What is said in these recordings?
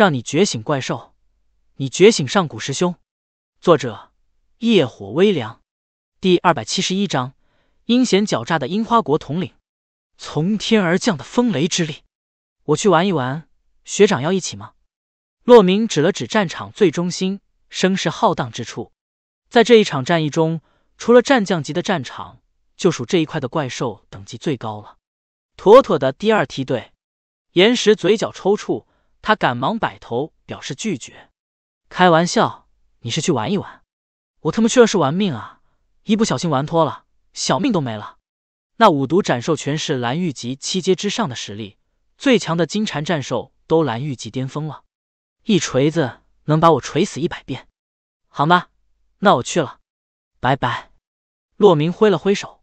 让你觉醒怪兽，你觉醒上古师兄。作者：夜火微凉。第二百七十一章：阴险狡诈的樱花国统领，从天而降的风雷之力。我去玩一玩，学长要一起吗？洛明指了指战场最中心、声势浩荡之处。在这一场战役中，除了战将级的战场，就属这一块的怪兽等级最高了，妥妥的第二梯队。岩石嘴角抽搐。他赶忙摆头表示拒绝。开玩笑，你是去玩一玩？我他妈去了是玩命啊！一不小心玩脱了，小命都没了。那五毒斩兽全是蓝玉级七阶之上的实力，最强的金蝉战兽都蓝玉级巅峰了，一锤子能把我锤死一百遍。好吧，那我去了，拜拜。洛明挥了挥手，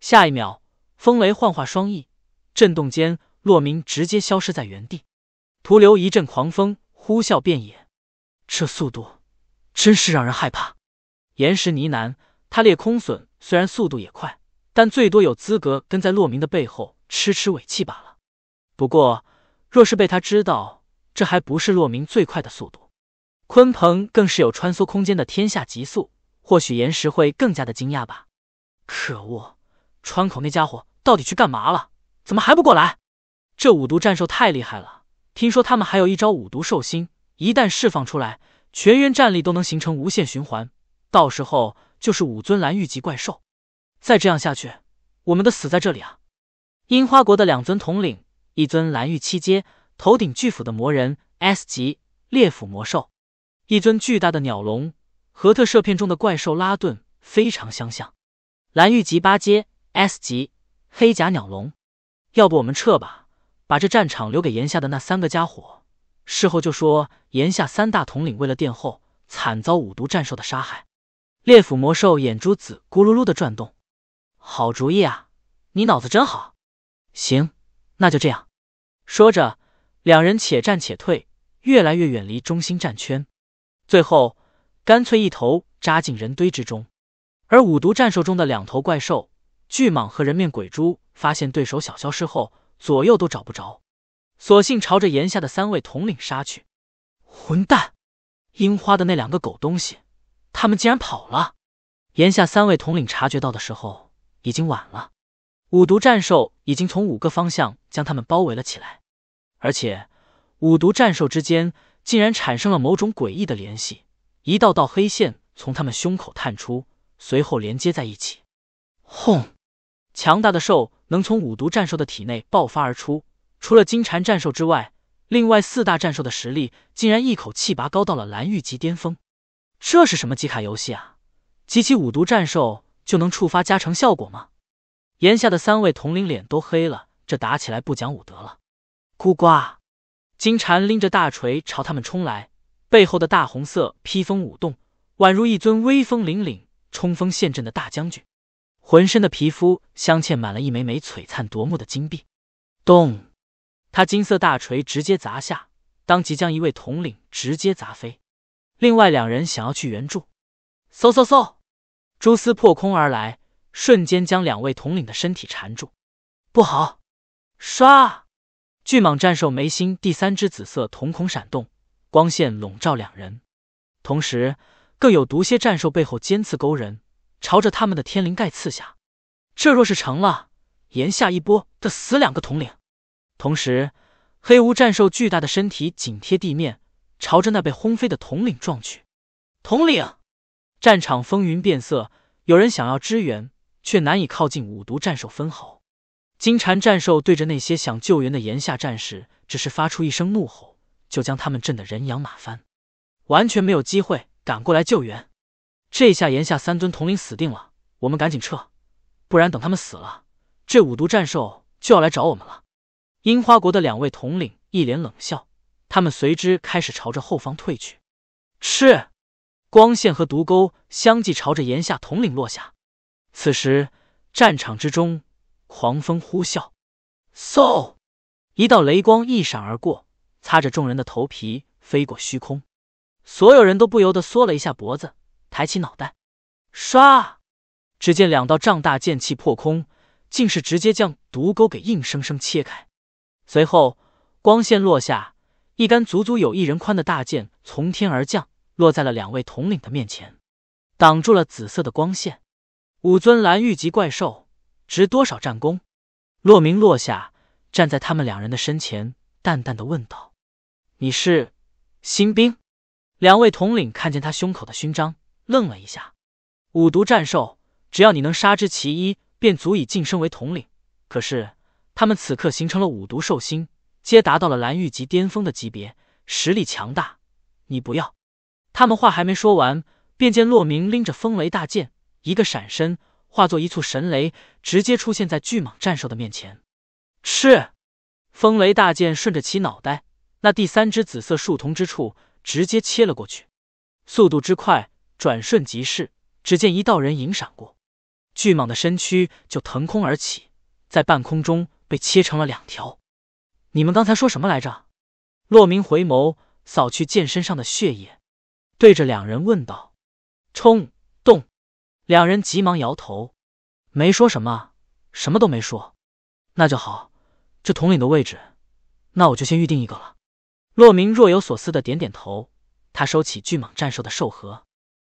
下一秒，风雷幻化双翼，震动间，洛明直接消失在原地。徒留一阵狂风呼啸遍野，这速度真是让人害怕。岩石呢喃，他裂空隼虽然速度也快，但最多有资格跟在洛明的背后吃吃尾气罢了。不过，若是被他知道这还不是洛明最快的速度，鲲鹏更是有穿梭空间的天下极速，或许岩石会更加的惊讶吧。可恶，川口那家伙到底去干嘛了？怎么还不过来？这五毒战兽太厉害了！听说他们还有一招五毒兽心，一旦释放出来，全员战力都能形成无限循环。到时候就是五尊蓝玉级怪兽。再这样下去，我们的死在这里啊！樱花国的两尊统领，一尊蓝玉七阶，头顶巨斧的魔人 S 级猎斧魔兽，一尊巨大的鸟龙，和特摄片中的怪兽拉顿非常相像。蓝玉级八阶 S 级黑甲鸟龙。要不我们撤吧？把这战场留给炎下的那三个家伙，事后就说炎下三大统领为了殿后，惨遭五毒战兽的杀害。烈斧魔兽眼珠子咕噜噜的转动，好主意啊，你脑子真好。行，那就这样。说着，两人且战且退，越来越远离中心战圈，最后干脆一头扎进人堆之中。而五毒战兽中的两头怪兽巨蟒和人面鬼蛛发现对手小消失后。左右都找不着，索性朝着岩下的三位统领杀去。混蛋！樱花的那两个狗东西，他们竟然跑了！岩下三位统领察觉到的时候已经晚了，五毒战兽已经从五个方向将他们包围了起来，而且五毒战兽之间竟然产生了某种诡异的联系，一道道黑线从他们胸口探出，随后连接在一起。轰！强大的兽。能从五毒战兽的体内爆发而出，除了金蝉战兽之外，另外四大战兽的实力竟然一口气拔高到了蓝玉级巅峰。这是什么机卡游戏啊？集齐五毒战兽就能触发加成效果吗？檐下的三位统领脸都黑了，这打起来不讲武德了。孤瓜，金蝉拎着大锤朝他们冲来，背后的大红色披风舞动，宛如一尊威风凛凛、冲锋陷阵的大将军。浑身的皮肤镶嵌满了一枚枚璀璨夺目的金币，咚！他金色大锤直接砸下，当即将一位统领直接砸飞。另外两人想要去援助，嗖嗖嗖！蛛丝破空而来，瞬间将两位统领的身体缠住。不好！唰！巨蟒战兽眉心第三只紫色瞳孔闪动，光线笼罩两人，同时更有毒蝎战兽背后尖刺勾人。朝着他们的天灵盖刺下，这若是成了，炎下一波得死两个统领。同时，黑乌战兽巨大的身体紧贴地面，朝着那被轰飞的统领撞去。统领，战场风云变色，有人想要支援，却难以靠近五毒战兽分毫。金蝉战兽对着那些想救援的炎下战士，只是发出一声怒吼，就将他们震得人仰马翻，完全没有机会赶过来救援。这下炎夏三尊统领死定了，我们赶紧撤，不然等他们死了，这五毒战兽就要来找我们了。樱花国的两位统领一脸冷笑，他们随之开始朝着后方退去。是，光线和毒钩相继朝着炎夏统领落下。此时战场之中狂风呼啸，嗖，一道雷光一闪而过，擦着众人的头皮飞过虚空，所有人都不由得缩了一下脖子。抬起脑袋，唰！只见两道丈大剑气破空，竟是直接将毒钩给硬生生切开。随后光线落下，一杆足足有一人宽的大剑从天而降，落在了两位统领的面前，挡住了紫色的光线。五尊蓝玉级怪兽值多少战功？洛明落下，站在他们两人的身前，淡淡的问道：“你是新兵？”两位统领看见他胸口的勋章。愣了一下，五毒战兽，只要你能杀之其一，便足以晋升为统领。可是他们此刻形成了五毒兽心，皆达到了蓝玉级巅峰的级别，实力强大。你不要。他们话还没说完，便见洛明拎着风雷大剑，一个闪身，化作一簇神雷，直接出现在巨蟒战兽的面前。是，风雷大剑顺着其脑袋那第三只紫色树瞳之处，直接切了过去，速度之快。转瞬即逝，只见一道人影闪过，巨蟒的身躯就腾空而起，在半空中被切成了两条。你们刚才说什么来着？洛明回眸扫去剑身上的血液，对着两人问道：“冲动。”两人急忙摇头，没说什么，什么都没说。那就好，这统领的位置，那我就先预定一个了。洛明若有所思的点点头，他收起巨蟒战兽的兽核。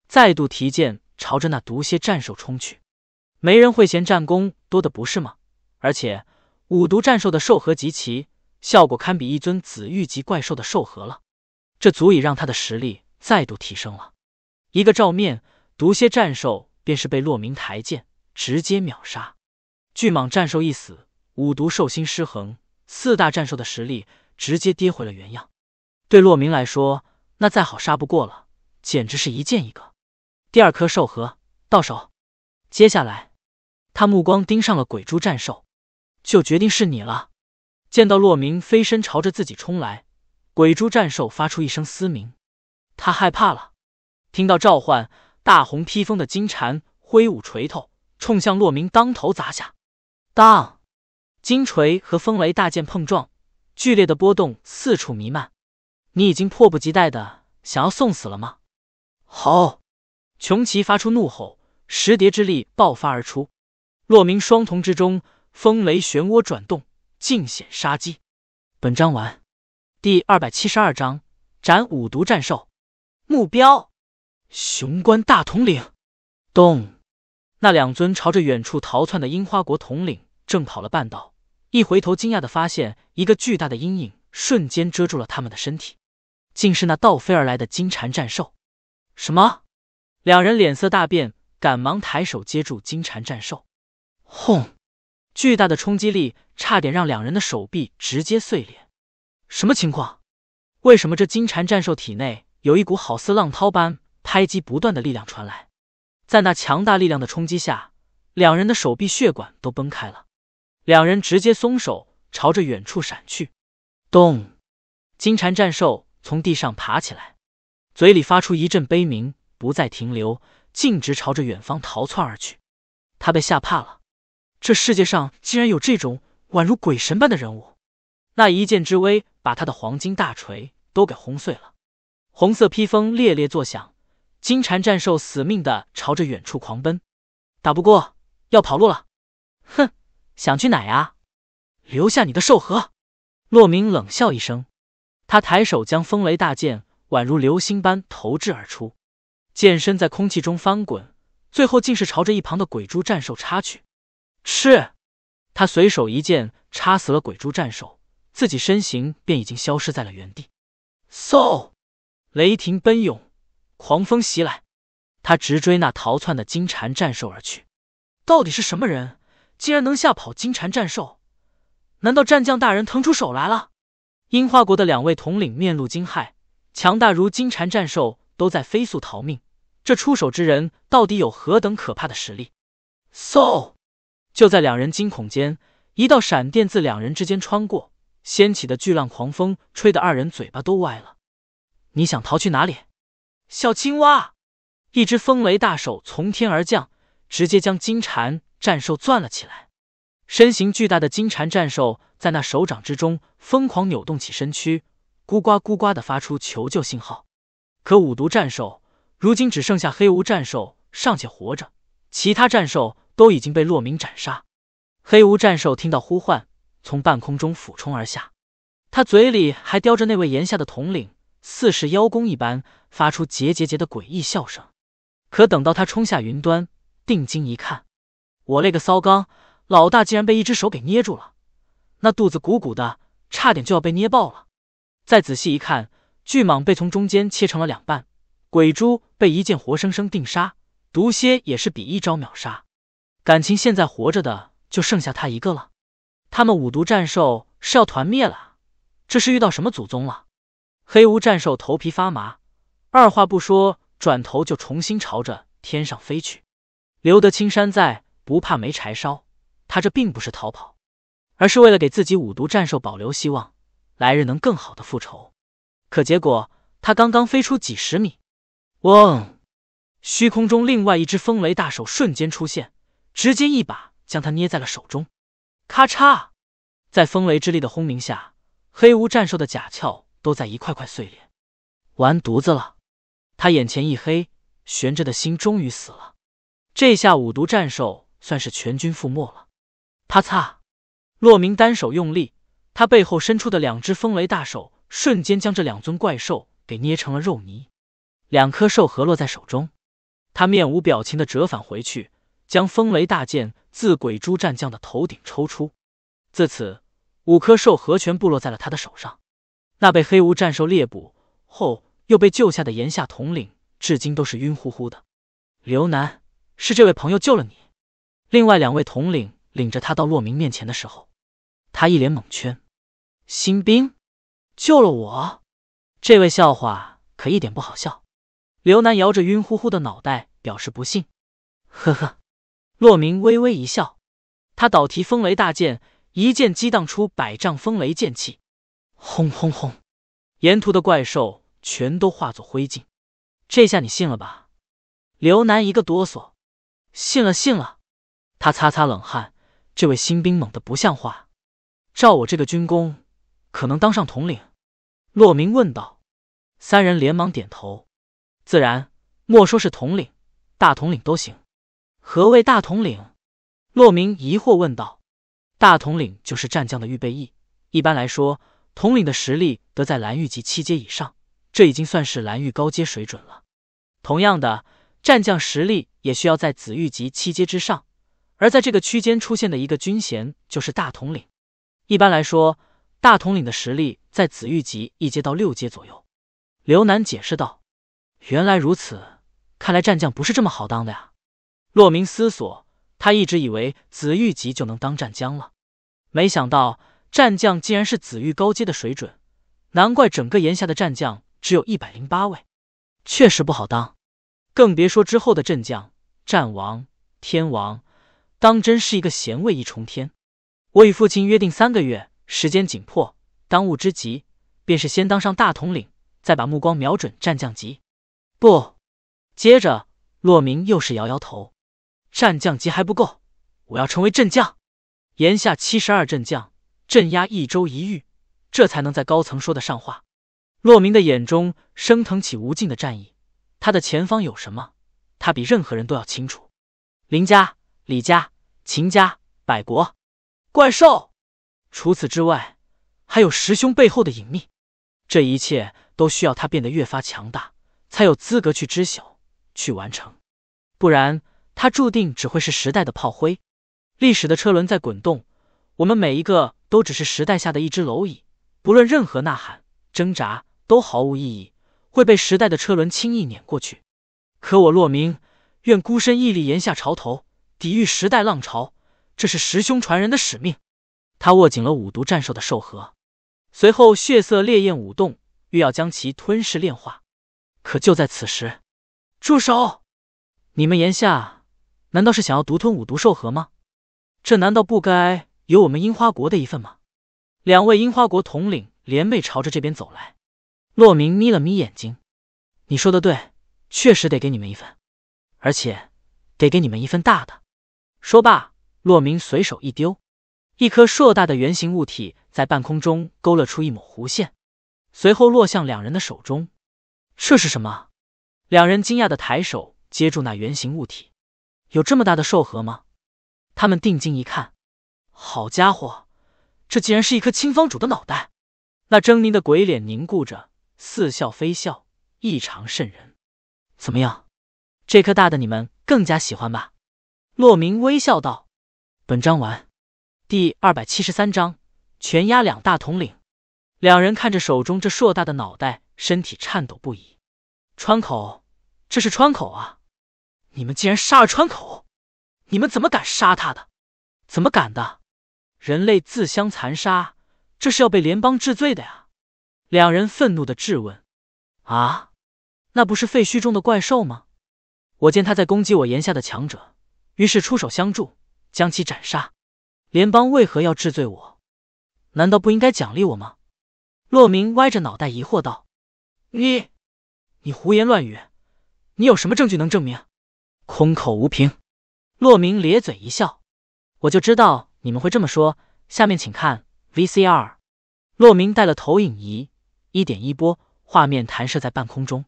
再度提剑朝着那毒蝎战兽冲去，没人会嫌战功多的不是吗？而且五毒战兽的兽核集齐，效果堪比一尊紫玉级怪兽的兽核了，这足以让他的实力再度提升了一个照面，毒蝎战兽便是被洛明抬剑直接秒杀。巨蟒战兽一死，五毒兽心失衡，四大战兽的实力直接跌回了原样。对洛明来说，那再好杀不过了，简直是一剑一个。第二颗兽核到手，接下来，他目光盯上了鬼蛛战兽，就决定是你了。见到洛明飞身朝着自己冲来，鬼蛛战兽发出一声嘶鸣，他害怕了。听到召唤，大红披风的金蝉挥舞锤头，冲向洛明，当头砸下。当，金锤和风雷大剑碰撞，剧烈的波动四处弥漫。你已经迫不及待的想要送死了吗？好。穷奇发出怒吼，石蝶之力爆发而出。洛明双瞳之中，风雷漩涡转动，尽显杀机。本章完。第二百七十二章，斩五毒战兽。目标：雄关大统领。咚！那两尊朝着远处逃窜的樱花国统领，正跑了半道，一回头，惊讶的发现一个巨大的阴影瞬间遮住了他们的身体，竟是那倒飞而来的金蝉战兽。什么？两人脸色大变，赶忙抬手接住金蝉战兽。轰！巨大的冲击力差点让两人的手臂直接碎裂。什么情况？为什么这金蝉战兽体内有一股好似浪涛般拍击不断的力量传来？在那强大力量的冲击下，两人的手臂血管都崩开了。两人直接松手，朝着远处闪去。咚！金蝉战兽从地上爬起来，嘴里发出一阵悲鸣。不再停留，径直朝着远方逃窜而去。他被吓怕了，这世界上竟然有这种宛如鬼神般的人物。那一剑之威，把他的黄金大锤都给轰碎了。红色披风猎猎作响，金蝉战兽死命的朝着远处狂奔，打不过要跑路了。哼，想去哪呀？留下你的兽核。洛明冷笑一声，他抬手将风雷大剑宛如流星般投掷而出。剑身在空气中翻滚，最后竟是朝着一旁的鬼蛛战兽插去。是，他随手一剑插死了鬼蛛战兽，自己身形便已经消失在了原地。嗖，雷霆奔涌，狂风袭来，他直追那逃窜的金蝉战兽而去。到底是什么人，竟然能吓跑金蝉战兽？难道战将大人腾出手来了？樱花国的两位统领面露惊骇，强大如金蝉战兽都在飞速逃命。这出手之人到底有何等可怕的实力？嗖！就在两人惊恐间，一道闪电自两人之间穿过，掀起的巨浪狂风吹得二人嘴巴都歪了。你想逃去哪里，小青蛙？一只风雷大手从天而降，直接将金蝉战兽攥了起来。身形巨大的金蝉战兽在那手掌之中疯狂扭动起身躯，咕呱咕呱的发出求救信号。可五毒战兽。如今只剩下黑无战兽尚且活着，其他战兽都已经被洛明斩杀。黑无战兽听到呼唤，从半空中俯冲而下，他嘴里还叼着那位炎下的统领，似是邀功一般，发出桀桀桀的诡异笑声。可等到他冲下云端，定睛一看，我勒个骚刚，老大竟然被一只手给捏住了，那肚子鼓鼓的，差点就要被捏爆了。再仔细一看，巨蟒被从中间切成了两半。鬼蛛被一剑活生生定杀，毒蝎也是比一招秒杀，感情现在活着的就剩下他一个了。他们五毒战兽是要团灭了，这是遇到什么祖宗了？黑乌战兽头皮发麻，二话不说，转头就重新朝着天上飞去。留得青山在，不怕没柴烧。他这并不是逃跑，而是为了给自己五毒战兽保留希望，来日能更好的复仇。可结果，他刚刚飞出几十米。嗡！虚空中，另外一只风雷大手瞬间出现，直接一把将他捏在了手中。咔嚓！在风雷之力的轰鸣下，黑无战兽的甲壳都在一块块碎裂。完犊子了！他眼前一黑，悬着的心终于死了。这下五毒战兽算是全军覆没了。啪嚓！洛明单手用力，他背后伸出的两只风雷大手瞬间将这两尊怪兽给捏成了肉泥。两颗兽核落在手中，他面无表情的折返回去，将风雷大剑自鬼蛛战将的头顶抽出。自此，五颗兽核全部落在了他的手上。那被黑无战兽猎捕后又被救下的炎夏统领，至今都是晕乎乎的。刘楠，是这位朋友救了你。另外两位统领领着他到洛明面前的时候，他一脸懵圈。新兵救了我？这位笑话可一点不好笑。刘楠摇着晕乎乎的脑袋，表示不信。呵呵，骆明微微一笑，他倒提风雷大剑，一剑激荡出百丈风雷剑气，轰轰轰，沿途的怪兽全都化作灰烬。这下你信了吧？刘楠一个哆嗦，信了，信了。他擦擦冷汗，这位新兵猛的不像话。照我这个军功，可能当上统领？骆明问道。三人连忙点头。自然，莫说是统领，大统领都行。何谓大统领？洛明疑惑问道。大统领就是战将的预备役，一般来说，统领的实力得在蓝玉级七阶以上，这已经算是蓝玉高阶水准了。同样的，战将实力也需要在紫玉级七阶之上，而在这个区间出现的一个军衔就是大统领。一般来说，大统领的实力在紫玉级一阶到六阶左右。刘楠解释道。原来如此，看来战将不是这么好当的呀。洛明思索，他一直以为紫玉级就能当战将了，没想到战将竟然是紫玉高阶的水准，难怪整个炎夏的战将只有一百零八位，确实不好当。更别说之后的战将、战王、天王，当真是一个衔位一重天。我与父亲约定三个月，时间紧迫，当务之急便是先当上大统领，再把目光瞄准战将级。不，接着，洛明又是摇摇头，战将级还不够，我要成为战将，炎下七十二战将，镇压一州一域，这才能在高层说得上话。洛明的眼中升腾起无尽的战意，他的前方有什么，他比任何人都要清楚。林家、李家、秦家、百国、怪兽，除此之外，还有师兄背后的隐秘，这一切都需要他变得越发强大。才有资格去知晓、去完成，不然它注定只会是时代的炮灰。历史的车轮在滚动，我们每一个都只是时代下的一只蝼蚁，不论任何呐喊、挣扎都毫无意义，会被时代的车轮轻易碾过去。可我洛明愿孤身屹立檐下潮头，抵御时代浪潮，这是十兄传人的使命。他握紧了五毒战兽的兽核，随后血色烈焰舞动，欲要将其吞噬炼化。可就在此时，住手！你们言下难道是想要独吞五毒兽核吗？这难道不该有我们樱花国的一份吗？两位樱花国统领联袂朝着这边走来。洛明眯了眯眼睛，你说的对，确实得给你们一份，而且得给你们一份大的。说罢，洛明随手一丢，一颗硕大的圆形物体在半空中勾勒出一抹弧线，随后落向两人的手中。这是什么？两人惊讶的抬手接住那圆形物体，有这么大的兽核吗？他们定睛一看，好家伙，这竟然是一颗青方主的脑袋，那狰狞的鬼脸凝固着，似笑非笑，异常渗人。怎么样，这颗大的你们更加喜欢吧？洛明微笑道。本章完，第二百七十三章，全压两大统领。两人看着手中这硕大的脑袋，身体颤抖不已。川口，这是川口啊！你们竟然杀了川口！你们怎么敢杀他的？怎么敢的？人类自相残杀，这是要被联邦治罪的呀！两人愤怒的质问。啊，那不是废墟中的怪兽吗？我见他在攻击我檐下的强者，于是出手相助，将其斩杀。联邦为何要治罪我？难道不应该奖励我吗？洛明歪着脑袋疑惑道：“你，你胡言乱语，你有什么证据能证明？空口无凭。”洛明咧嘴一笑：“我就知道你们会这么说。下面请看 VCR。”洛明带了投影仪，一点一波，画面弹射在半空中，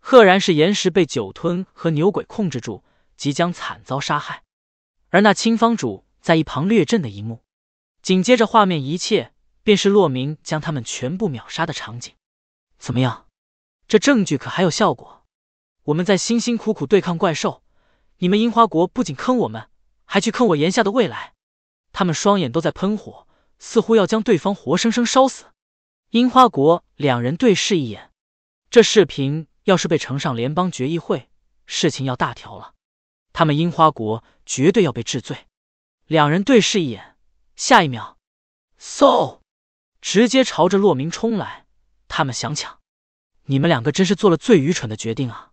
赫然是岩石被酒吞和牛鬼控制住，即将惨遭杀害，而那青方主在一旁略震的一幕。紧接着，画面一切。便是洛明将他们全部秒杀的场景，怎么样？这证据可还有效果？我们在辛辛苦苦对抗怪兽，你们樱花国不仅坑我们，还去坑我炎夏的未来。他们双眼都在喷火，似乎要将对方活生生烧死。樱花国两人对视一眼，这视频要是被呈上联邦决议会，事情要大条了。他们樱花国绝对要被治罪。两人对视一眼，下一秒，嗖！直接朝着洛明冲来，他们想抢，你们两个真是做了最愚蠢的决定啊！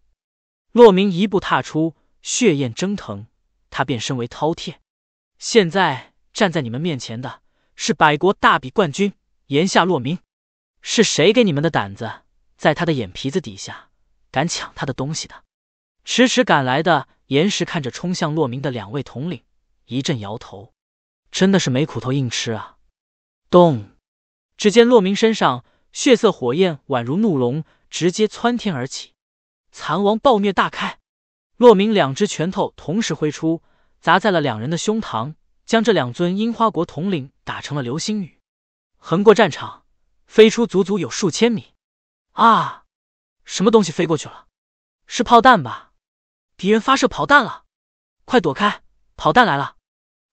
洛明一步踏出，血焰蒸腾，他变身为饕餮。现在站在你们面前的是百国大比冠军，炎夏洛明。是谁给你们的胆子，在他的眼皮子底下敢抢他的东西的？迟迟赶来的岩石看着冲向洛明的两位统领，一阵摇头，真的是没苦头硬吃啊！咚。只见洛明身上血色火焰宛如怒龙，直接窜天而起。蚕王暴虐大开，洛明两只拳头同时挥出，砸在了两人的胸膛，将这两尊樱花国统领打成了流星雨，横过战场，飞出足足有数千米。啊！什么东西飞过去了？是炮弹吧？敌人发射炮弹了！快躲开，炮弹来了！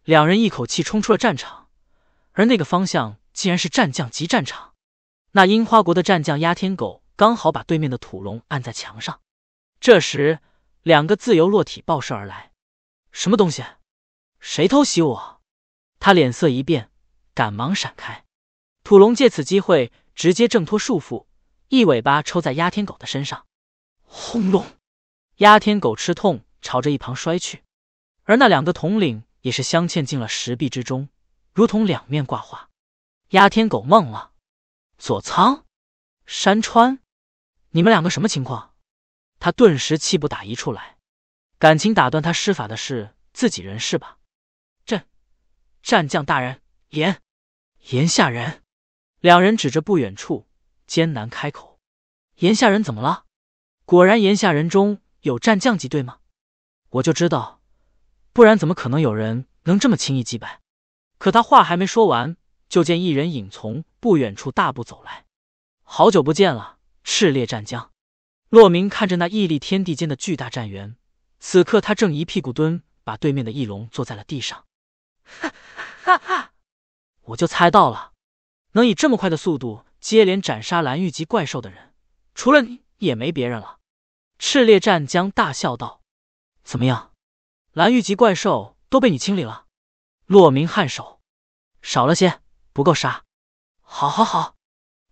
两人一口气冲出了战场，而那个方向……竟然是战将级战场，那樱花国的战将压天狗刚好把对面的土龙按在墙上。这时，两个自由落体爆射而来，什么东西？谁偷袭我？他脸色一变，赶忙闪开。土龙借此机会直接挣脱束缚，一尾巴抽在压天狗的身上，轰隆！压天狗吃痛，朝着一旁摔去。而那两个统领也是镶嵌进了石壁之中，如同两面挂画。压天狗梦了，佐仓、山川，你们两个什么情况？他顿时气不打一处来，感情打断他施法的是自己人是吧？战战将大人，言，言下人，两人指着不远处，艰难开口：“言下人怎么了？”果然，言下人中有战将级对吗？我就知道，不然怎么可能有人能这么轻易击败？可他话还没说完。就见一人影从不远处大步走来，好久不见了，赤烈战将。洛明看着那屹立天地间的巨大战猿，此刻他正一屁股蹲，把对面的翼龙坐在了地上。哈哈，哈！我就猜到了，能以这么快的速度接连斩杀蓝玉级怪兽的人，除了你也没别人了。赤烈战将大笑道：“怎么样，蓝玉级怪兽都被你清理了？”洛明颔首，少了些。不够杀，好，好，好，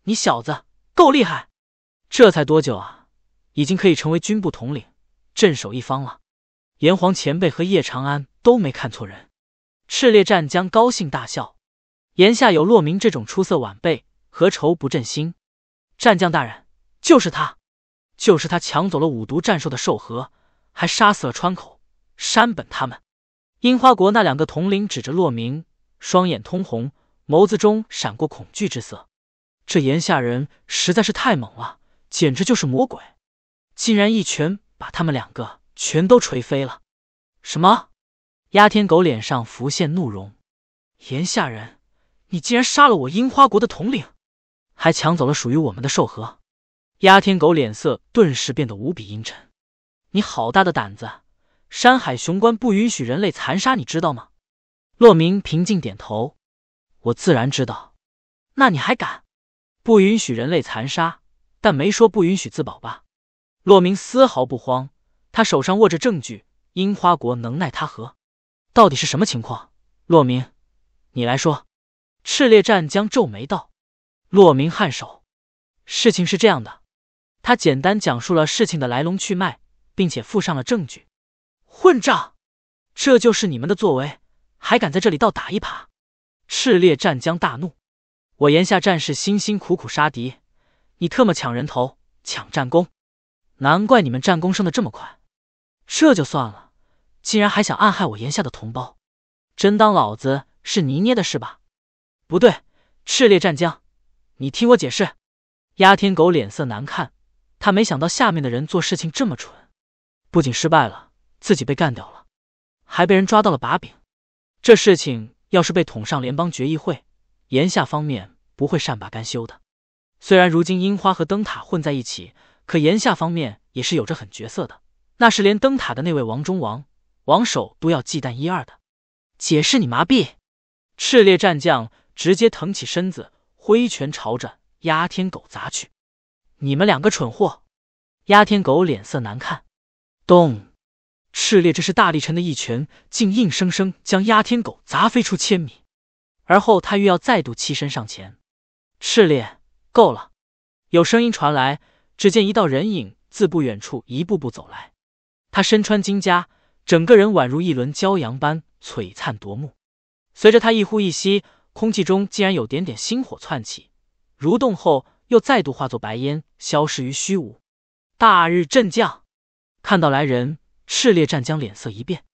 你小子够厉害！这才多久啊，已经可以成为军部统领，镇守一方了。炎黄前辈和叶长安都没看错人，赤烈战将高兴大笑。眼下有洛明这种出色晚辈，何愁不振兴？战将大人，就是他，就是他抢走了五毒战兽的兽核，还杀死了川口、山本他们。樱花国那两个统领指着洛明，双眼通红。眸子中闪过恐惧之色，这炎下人实在是太猛了，简直就是魔鬼，竟然一拳把他们两个全都锤飞了。什么？压天狗脸上浮现怒容，炎下人，你竟然杀了我樱花国的统领，还抢走了属于我们的兽核！压天狗脸色顿时变得无比阴沉，你好大的胆子！山海雄关不允许人类残杀，你知道吗？洛明平静点头。我自然知道，那你还敢？不允许人类残杀，但没说不允许自保吧？洛明丝毫不慌，他手上握着证据，樱花国能奈他何？到底是什么情况？洛明，你来说。赤烈战将皱眉道。洛明颔首，事情是这样的，他简单讲述了事情的来龙去脉，并且附上了证据。混账！这就是你们的作为，还敢在这里倒打一耙？赤烈战将大怒，我炎下战士辛辛苦苦杀敌，你特么抢人头抢战功，难怪你们战功升的这么快。这就算了，竟然还想暗害我炎下的同胞，真当老子是泥捏的是吧？不对，赤烈战将，你听我解释。压天狗脸色难看，他没想到下面的人做事情这么蠢，不仅失败了，自己被干掉了，还被人抓到了把柄，这事情。要是被捅上联邦决议会，炎夏方面不会善罢甘休的。虽然如今樱花和灯塔混在一起，可炎夏方面也是有着狠角色的，那是连灯塔的那位王中王王守都要忌惮一二的。解释你麻痹！炽烈战将直接腾起身子，挥拳朝着压天狗砸去。你们两个蠢货！压天狗脸色难看，咚。赤烈，这是大力臣的一拳，竟硬生生将压天狗砸飞出千米。而后他欲要再度栖身上前，赤烈，够了！有声音传来，只见一道人影自不远处一步步走来。他身穿金甲，整个人宛如一轮骄阳般璀璨夺目。随着他一呼一吸，空气中竟然有点点星火窜起，蠕动后又再度化作白烟，消失于虚无。大日镇将看到来人。赤烈战将脸色一变，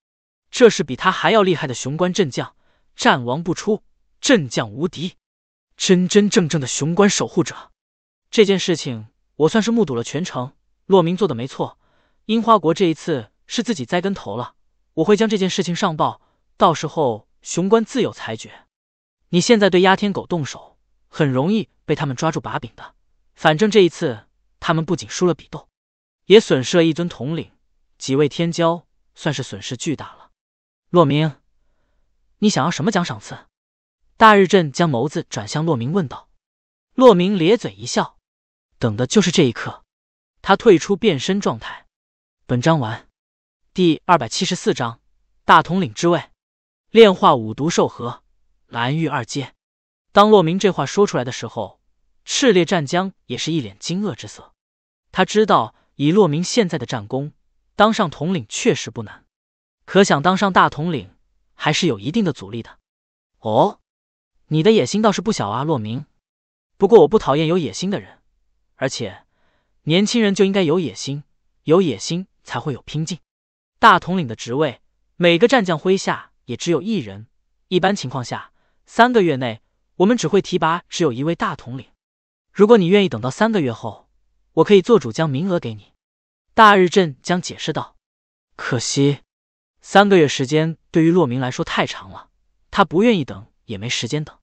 这是比他还要厉害的雄关阵将，战王不出，阵将无敌，真真正正的雄关守护者。这件事情我算是目睹了全程，洛明做的没错，樱花国这一次是自己栽跟头了。我会将这件事情上报，到时候雄关自有裁决。你现在对压天狗动手，很容易被他们抓住把柄的。反正这一次他们不仅输了比斗，也损失了一尊统领。几位天骄算是损失巨大了。洛明，你想要什么奖赏赐？大日镇将眸子转向洛明问道。洛明咧嘴一笑，等的就是这一刻。他退出变身状态。本章完。第二百七十四章大统领之位。炼化五毒兽核，蓝玉二阶。当洛明这话说出来的时候，赤烈战将也是一脸惊愕之色。他知道以洛明现在的战功。当上统领确实不难，可想当上大统领还是有一定的阻力的。哦，你的野心倒是不小啊，洛明。不过我不讨厌有野心的人，而且年轻人就应该有野心，有野心才会有拼劲。大统领的职位，每个战将麾下也只有一人，一般情况下三个月内我们只会提拔只有一位大统领。如果你愿意等到三个月后，我可以做主将名额给你。大日镇将解释道：“可惜，三个月时间对于洛明来说太长了，他不愿意等，也没时间等。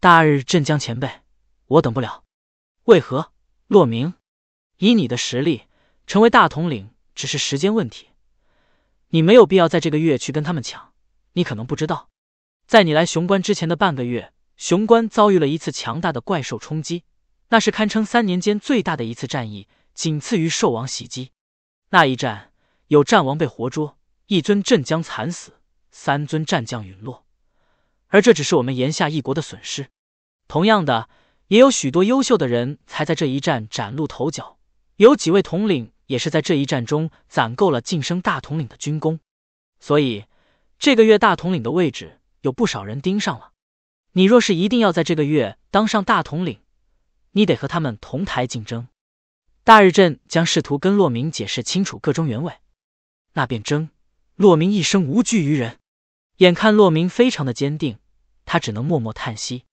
大日镇江前辈，我等不了。为何？洛明，以你的实力，成为大统领只是时间问题。你没有必要在这个月去跟他们抢。你可能不知道，在你来雄关之前的半个月，雄关遭遇了一次强大的怪兽冲击，那是堪称三年间最大的一次战役，仅次于兽王袭击。”那一战，有战王被活捉，一尊镇江惨死，三尊战将陨落。而这只是我们炎夏一国的损失。同样的，也有许多优秀的人才在这一战崭露头角。有几位统领也是在这一战中攒够了晋升大统领的军功。所以，这个月大统领的位置有不少人盯上了。你若是一定要在这个月当上大统领，你得和他们同台竞争。大日镇将试图跟洛明解释清楚各中原委，那便争。洛明一生无惧于人，眼看洛明非常的坚定，他只能默默叹息。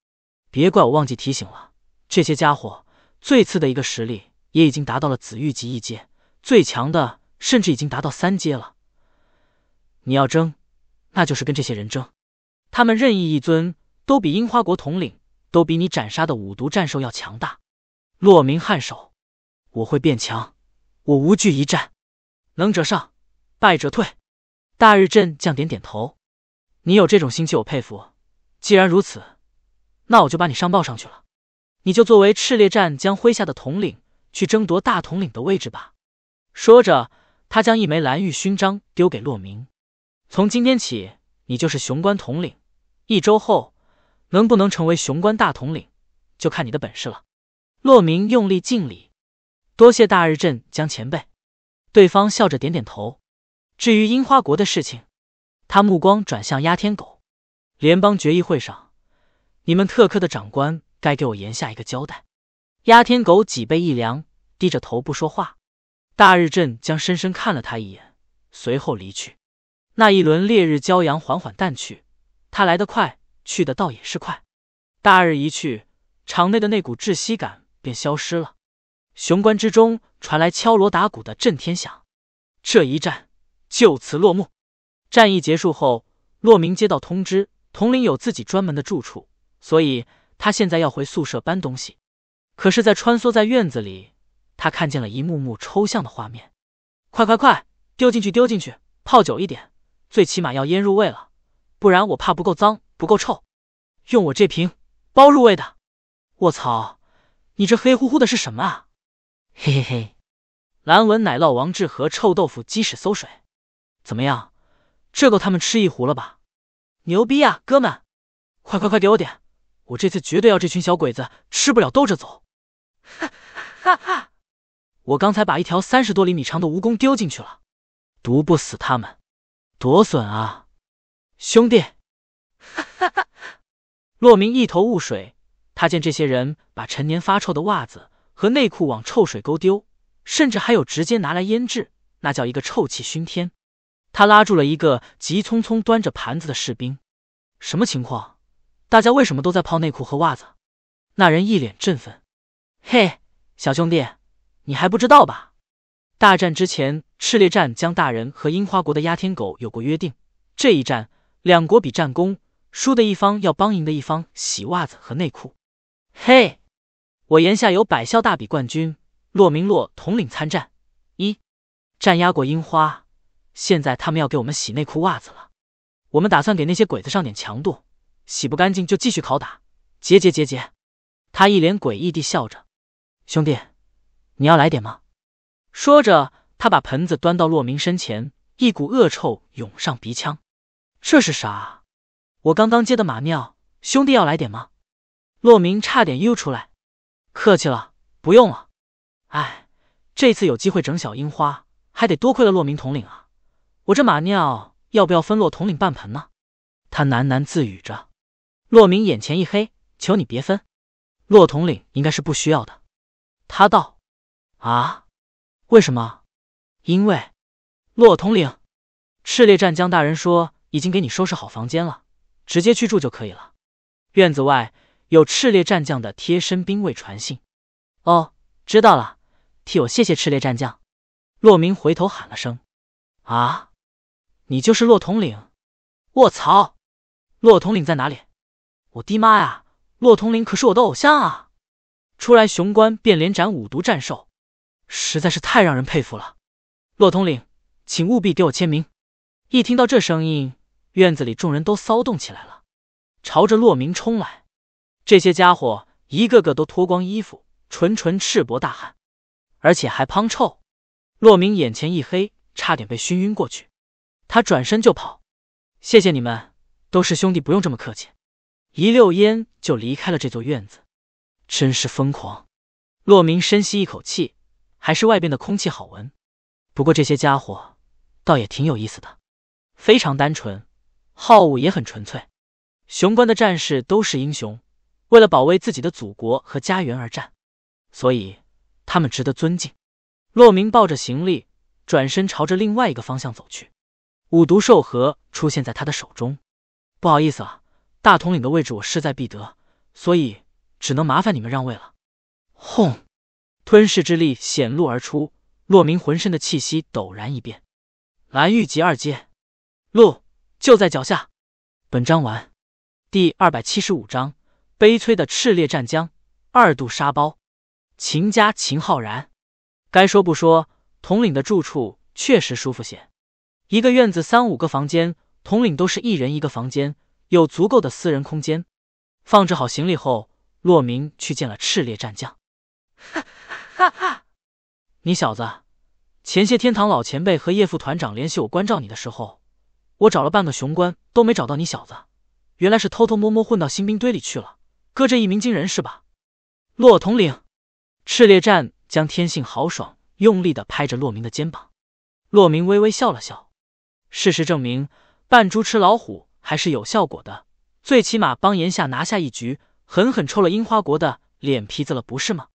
别怪我忘记提醒了，这些家伙最次的一个实力也已经达到了紫玉级一阶，最强的甚至已经达到三阶了。你要争，那就是跟这些人争。他们任意一尊都比樱花国统领，都比你斩杀的五毒战兽要强大。洛明颔首。我会变强，我无惧一战，能者上，败者退。大日镇将点点头，你有这种心气，我佩服。既然如此，那我就把你上报上去了，你就作为赤烈战将麾下的统领，去争夺大统领的位置吧。说着，他将一枚蓝玉勋章丢给洛明。从今天起，你就是雄关统领。一周后，能不能成为雄关大统领，就看你的本事了。洛明用力敬礼。多谢大日镇将前辈，对方笑着点点头。至于樱花国的事情，他目光转向压天狗，联邦决议会上，你们特科的长官该给我言下一个交代。压天狗脊背一凉，低着头不说话。大日镇将深深看了他一眼，随后离去。那一轮烈日骄阳缓缓淡去，他来得快，去得倒也是快。大日一去，场内的那股窒息感便消失了。雄关之中传来敲锣打鼓的震天响，这一战就此落幕。战役结束后，洛明接到通知，统领有自己专门的住处，所以他现在要回宿舍搬东西。可是，在穿梭在院子里，他看见了一幕幕抽象的画面。快快快，丢进去，丢进去，泡久一点，最起码要腌入味了，不然我怕不够脏，不够臭。用我这瓶包入味的。卧槽，你这黑乎乎的是什么啊？嘿嘿嘿，蓝纹奶酪、王致和、臭豆腐、鸡屎馊水，怎么样？这够他们吃一壶了吧？牛逼啊，哥们！快快快，给我点！我这次绝对要这群小鬼子吃不了兜着走！哈哈！哈！我刚才把一条三十多厘米长的蜈蚣丢进去了，毒不死他们，多损啊！兄弟！哈哈哈！洛明一头雾水，他见这些人把陈年发臭的袜子。和内裤往臭水沟丢，甚至还有直接拿来腌制，那叫一个臭气熏天。他拉住了一个急匆匆端着盘子的士兵：“什么情况？大家为什么都在泡内裤和袜子？”那人一脸振奋：“嘿，小兄弟，你还不知道吧？大战之前，赤烈战将大人和樱花国的压天狗有过约定，这一战两国比战功，输的一方要帮赢的一方洗袜子和内裤。”嘿。我言下有百校大比冠军洛明洛统领参战，一战压过樱花，现在他们要给我们洗内裤袜子了。我们打算给那些鬼子上点强度，洗不干净就继续拷打。结结结结，他一脸诡异地笑着，兄弟，你要来点吗？说着，他把盆子端到洛明身前，一股恶臭涌上鼻腔。这是啥？我刚刚接的马尿，兄弟要来点吗？洛明差点又出来。客气了，不用了。哎，这次有机会整小樱花，还得多亏了洛明统领啊！我这马尿要不要分洛统领半盆呢？他喃喃自语着。洛明眼前一黑，求你别分，洛统领应该是不需要的。他道。啊？为什么？因为洛统领，赤烈战将大人说已经给你收拾好房间了，直接去住就可以了。院子外。有赤烈战将的贴身兵卫传信，哦，知道了，替我谢谢赤烈战将。骆明回头喊了声：“啊，你就是骆统领？我操，骆统领在哪里？我滴妈呀，骆统领可是我的偶像啊！出来雄关便连斩五毒战兽，实在是太让人佩服了。骆统领，请务必给我签名。”一听到这声音，院子里众人都骚动起来了，朝着骆明冲来。这些家伙一个个都脱光衣服，纯纯赤膊大汉，而且还胖臭。洛明眼前一黑，差点被熏晕过去。他转身就跑，谢谢你们，都是兄弟，不用这么客气。一溜烟就离开了这座院子，真是疯狂。洛明深吸一口气，还是外边的空气好闻。不过这些家伙倒也挺有意思的，非常单纯，好恶也很纯粹。雄关的战士都是英雄。为了保卫自己的祖国和家园而战，所以他们值得尊敬。洛明抱着行李转身朝着另外一个方向走去，五毒兽核出现在他的手中。不好意思啊，大统领的位置我势在必得，所以只能麻烦你们让位了。轰！吞噬之力显露而出，洛明浑身的气息陡然一变，蓝玉级二阶，路就在脚下。本章完，第二百七十五章。悲催的赤烈战将，二度沙包，秦家秦浩然，该说不说，统领的住处确实舒服些。一个院子三五个房间，统领都是一人一个房间，有足够的私人空间。放置好行李后，洛明去见了赤烈战将。哈哈哈！哈，你小子，前些天堂老前辈和叶副团长联系我关照你的时候，我找了半个雄关都没找到你小子，原来是偷偷摸摸混到新兵堆里去了。搁这一鸣惊人是吧，洛统领？赤烈战将天性豪爽，用力的拍着洛明的肩膀。洛明微微笑了笑。事实证明，扮猪吃老虎还是有效果的，最起码帮炎夏拿下一局，狠狠抽了樱花国的脸皮子了，不是吗？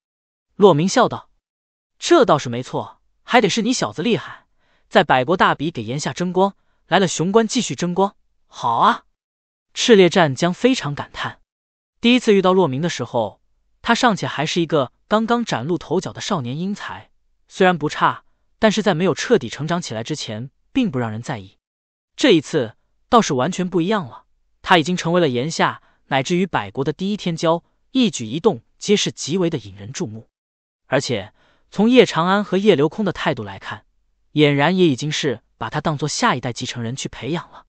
洛明笑道：“这倒是没错，还得是你小子厉害，在百国大比给炎夏争光，来了雄关继续争光，好啊！”赤烈战将非常感叹。第一次遇到洛明的时候，他尚且还是一个刚刚崭露头角的少年英才，虽然不差，但是在没有彻底成长起来之前，并不让人在意。这一次倒是完全不一样了，他已经成为了炎夏乃至于百国的第一天骄，一举一动皆是极为的引人注目。而且从叶长安和叶流空的态度来看，俨然也已经是把他当做下一代继承人去培养了。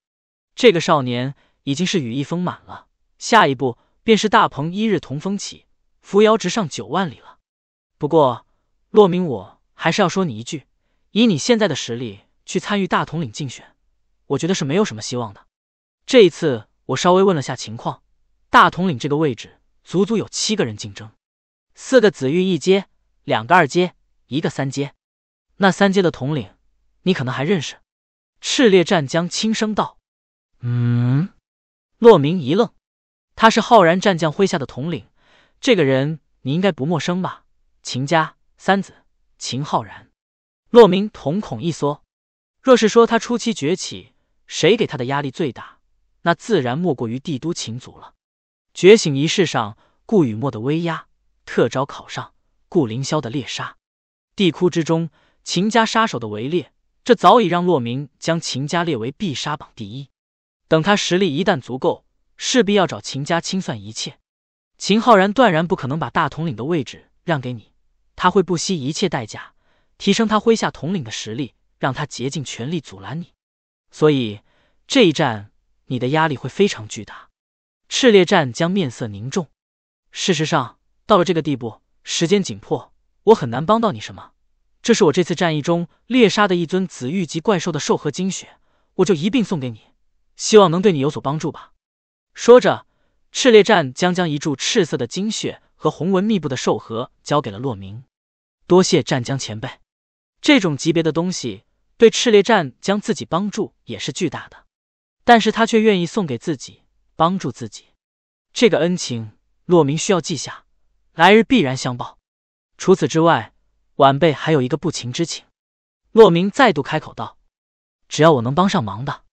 这个少年已经是羽翼丰满了，下一步。便是大鹏一日同风起，扶摇直上九万里了。不过，洛明，我还是要说你一句，以你现在的实力去参与大统领竞选，我觉得是没有什么希望的。这一次，我稍微问了下情况，大统领这个位置足足有七个人竞争，四个紫玉一阶，两个二阶，一个三阶。那三阶的统领，你可能还认识。赤烈战将轻声道：“嗯。”洛明一愣。他是浩然战将麾下的统领，这个人你应该不陌生吧？秦家三子秦浩然。洛明瞳孔一缩，若是说他初期崛起，谁给他的压力最大，那自然莫过于帝都秦族了。觉醒仪式上，顾雨墨的威压，特招考上，顾凌霄的猎杀，地窟之中秦家杀手的围猎，这早已让洛明将秦家列为必杀榜第一。等他实力一旦足够。势必要找秦家清算一切，秦浩然断然不可能把大统领的位置让给你，他会不惜一切代价提升他麾下统领的实力，让他竭尽全力阻拦你。所以这一战你的压力会非常巨大。赤烈战将面色凝重，事实上到了这个地步，时间紧迫，我很难帮到你什么。这是我这次战役中猎杀的一尊紫玉级怪兽的兽核精血，我就一并送给你，希望能对你有所帮助吧。说着，赤烈战将将一柱赤色的精血和红纹密布的兽核交给了洛明。多谢战将前辈，这种级别的东西对赤烈战将自己帮助也是巨大的，但是他却愿意送给自己，帮助自己。这个恩情，洛明需要记下，来日必然相报。除此之外，晚辈还有一个不情之请。洛明再度开口道：“只要我能帮上忙的。”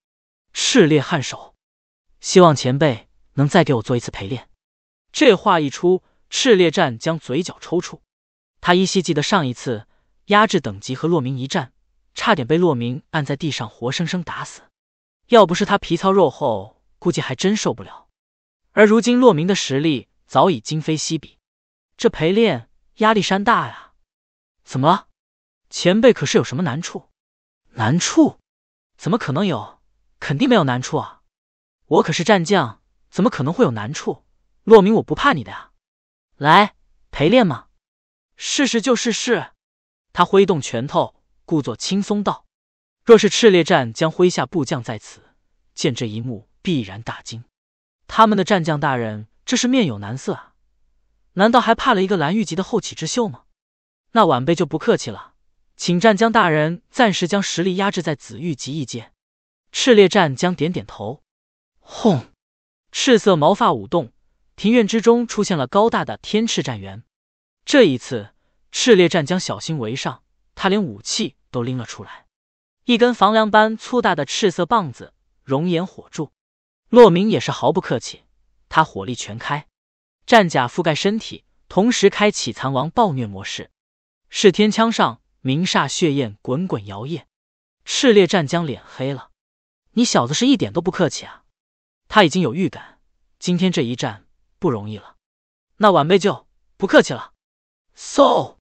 赤烈颔首。希望前辈能再给我做一次陪练。这话一出，赤烈战将嘴角抽搐。他依稀记得上一次压制等级和洛明一战，差点被洛明按在地上活生生打死，要不是他皮糙肉厚，估计还真受不了。而如今洛明的实力早已今非昔比，这陪练压力山大呀！怎么了？前辈可是有什么难处？难处？怎么可能有？肯定没有难处啊！我可是战将，怎么可能会有难处？洛明，我不怕你的呀！来，陪练吗？试试就试试。他挥动拳头，故作轻松道：“若是赤烈战将麾下部将在此，见这一幕必然大惊。他们的战将大人这是面有难色啊？难道还怕了一个蓝玉级的后起之秀吗？”那晚辈就不客气了，请战将大人暂时将实力压制在紫玉级一阶。赤烈战将点点头。轰！赤色毛发舞动，庭院之中出现了高大的天赤战猿。这一次，赤烈战将小心围上，他连武器都拎了出来，一根房梁般粗大的赤色棒子，熔岩火柱。洛明也是毫不客气，他火力全开，战甲覆盖身体，同时开启残王暴虐模式。是天枪上明煞血焰滚滚摇曳，赤烈战将脸黑了，你小子是一点都不客气啊！他已经有预感，今天这一战不容易了。那晚辈就不客气了。嗖！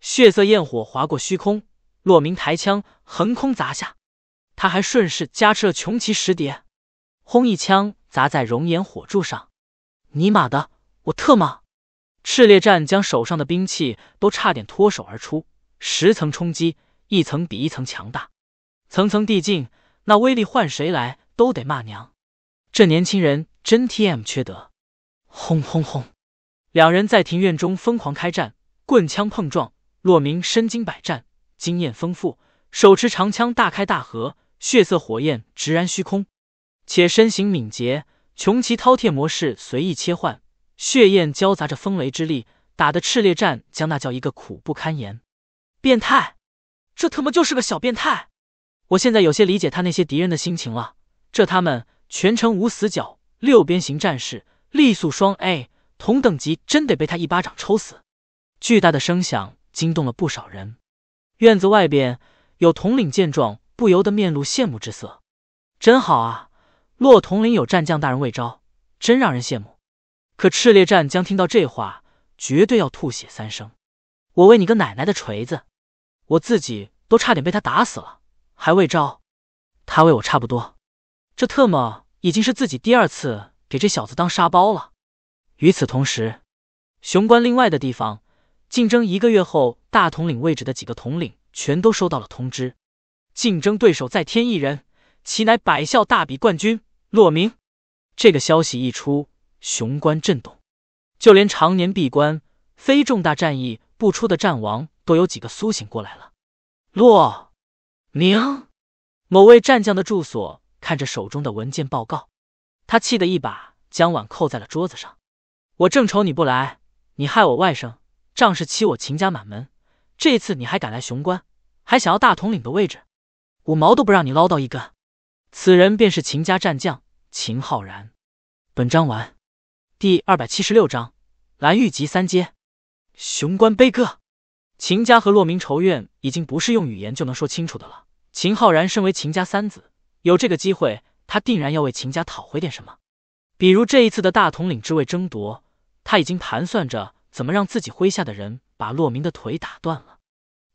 血色焰火划过虚空，洛明抬枪横空砸下，他还顺势加持了穷奇石碟。轰！一枪砸在熔岩火柱上。尼玛的，我特么！赤烈战将手上的兵器都差点脱手而出。十层冲击，一层比一层强大，层层递进，那威力换谁来都得骂娘。这年轻人真 T M 缺德！轰轰轰！两人在庭院中疯狂开战，棍枪碰撞。洛明身经百战，经验丰富，手持长枪大开大合，血色火焰直燃虚空，且身形敏捷，穷奇饕餮模式随意切换，血焰交杂着风雷之力，打的炽烈战将那叫一个苦不堪言。变态！这他妈就是个小变态！我现在有些理解他那些敌人的心情了，这他们。全程无死角，六边形战士，力速双 A，同等级真得被他一巴掌抽死。巨大的声响惊动了不少人，院子外边有统领见状不由得面露羡慕之色，真好啊，洛统领有战将大人魏昭，真让人羡慕。可赤烈战将听到这话绝对要吐血三声。我为你个奶奶的锤子，我自己都差点被他打死了，还魏昭，他为我差不多。这特么已经是自己第二次给这小子当沙包了。与此同时，雄关另外的地方，竞争一个月后大统领位置的几个统领，全都收到了通知。竞争对手再添一人，其乃百校大比冠军洛明。这个消息一出，雄关震动，就连常年闭关、非重大战役不出的战王，都有几个苏醒过来了。洛明，某位战将的住所。看着手中的文件报告，他气得一把将碗扣在了桌子上。我正愁你不来，你害我外甥，仗势欺我秦家满门。这次你还敢来雄关，还想要大统领的位置，我毛都不让你捞到一根。此人便是秦家战将秦浩然。本章完，第二百七十六章蓝玉集三阶，雄关悲歌。秦家和洛明仇怨已经不是用语言就能说清楚的了。秦浩然身为秦家三子。有这个机会，他定然要为秦家讨回点什么，比如这一次的大统领之位争夺，他已经盘算着怎么让自己麾下的人把洛明的腿打断了。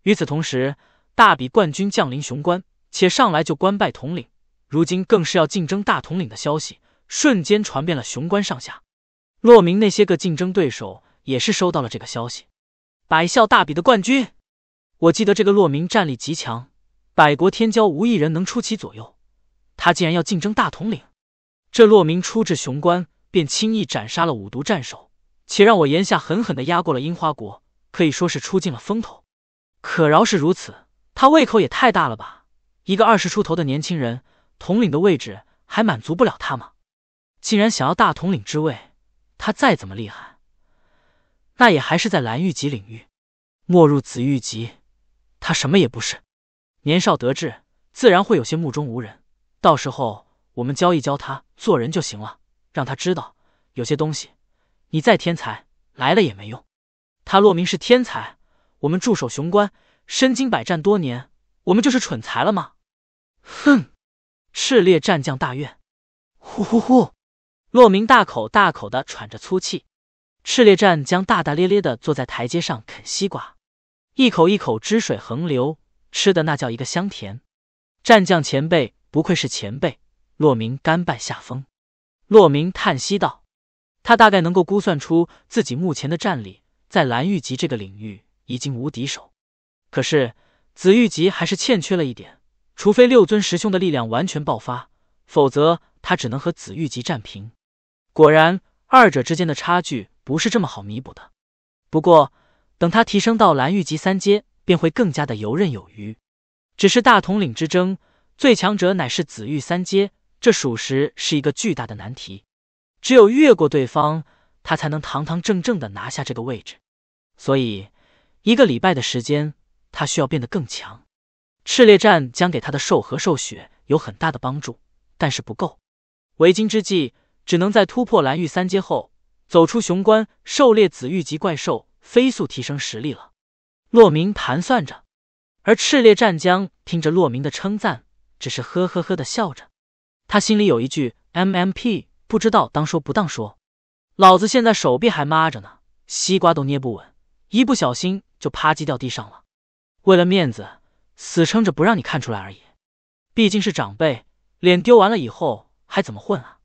与此同时，大比冠军降临雄关，且上来就官拜统领，如今更是要竞争大统领的消息，瞬间传遍了雄关上下。洛明那些个竞争对手也是收到了这个消息，百校大比的冠军，我记得这个洛明战力极强，百国天骄无一人能出其左右。他竟然要竞争大统领！这洛明初至雄关，便轻易斩杀了五毒战首，且让我言下狠狠的压过了樱花国，可以说是出尽了风头。可饶是如此，他胃口也太大了吧？一个二十出头的年轻人，统领的位置还满足不了他吗？竟然想要大统领之位！他再怎么厉害，那也还是在蓝玉级领域，没入紫玉级，他什么也不是。年少得志，自然会有些目中无人。到时候我们教一教他做人就行了，让他知道有些东西你再天才来了也没用。他洛明是天才，我们驻守雄关，身经百战多年，我们就是蠢材了吗？哼！赤烈战将大怨，呼呼呼！洛明大口大口的喘着粗气。赤烈战将大大咧咧的坐在台阶上啃西瓜，一口一口汁水横流，吃的那叫一个香甜。战将前辈。不愧是前辈，洛明甘拜下风。洛明叹息道：“他大概能够估算出自己目前的战力，在蓝玉级这个领域已经无敌手。可是紫玉级还是欠缺了一点，除非六尊师兄的力量完全爆发，否则他只能和紫玉级战平。果然，二者之间的差距不是这么好弥补的。不过，等他提升到蓝玉级三阶，便会更加的游刃有余。只是大统领之争……”最强者乃是紫玉三阶，这属实是一个巨大的难题。只有越过对方，他才能堂堂正正的拿下这个位置。所以，一个礼拜的时间，他需要变得更强。赤烈战将给他的兽和兽血有很大的帮助，但是不够。为今之计，只能在突破蓝玉三阶后，走出雄关，狩猎紫玉级怪兽，飞速提升实力了。洛明盘算着，而赤烈战将听着洛明的称赞。只是呵呵呵的笑着，他心里有一句 m m p 不知道当说不当说，老子现在手臂还麻着呢，西瓜都捏不稳，一不小心就啪叽掉地上了。为了面子，死撑着不让你看出来而已。毕竟是长辈，脸丢完了以后还怎么混啊？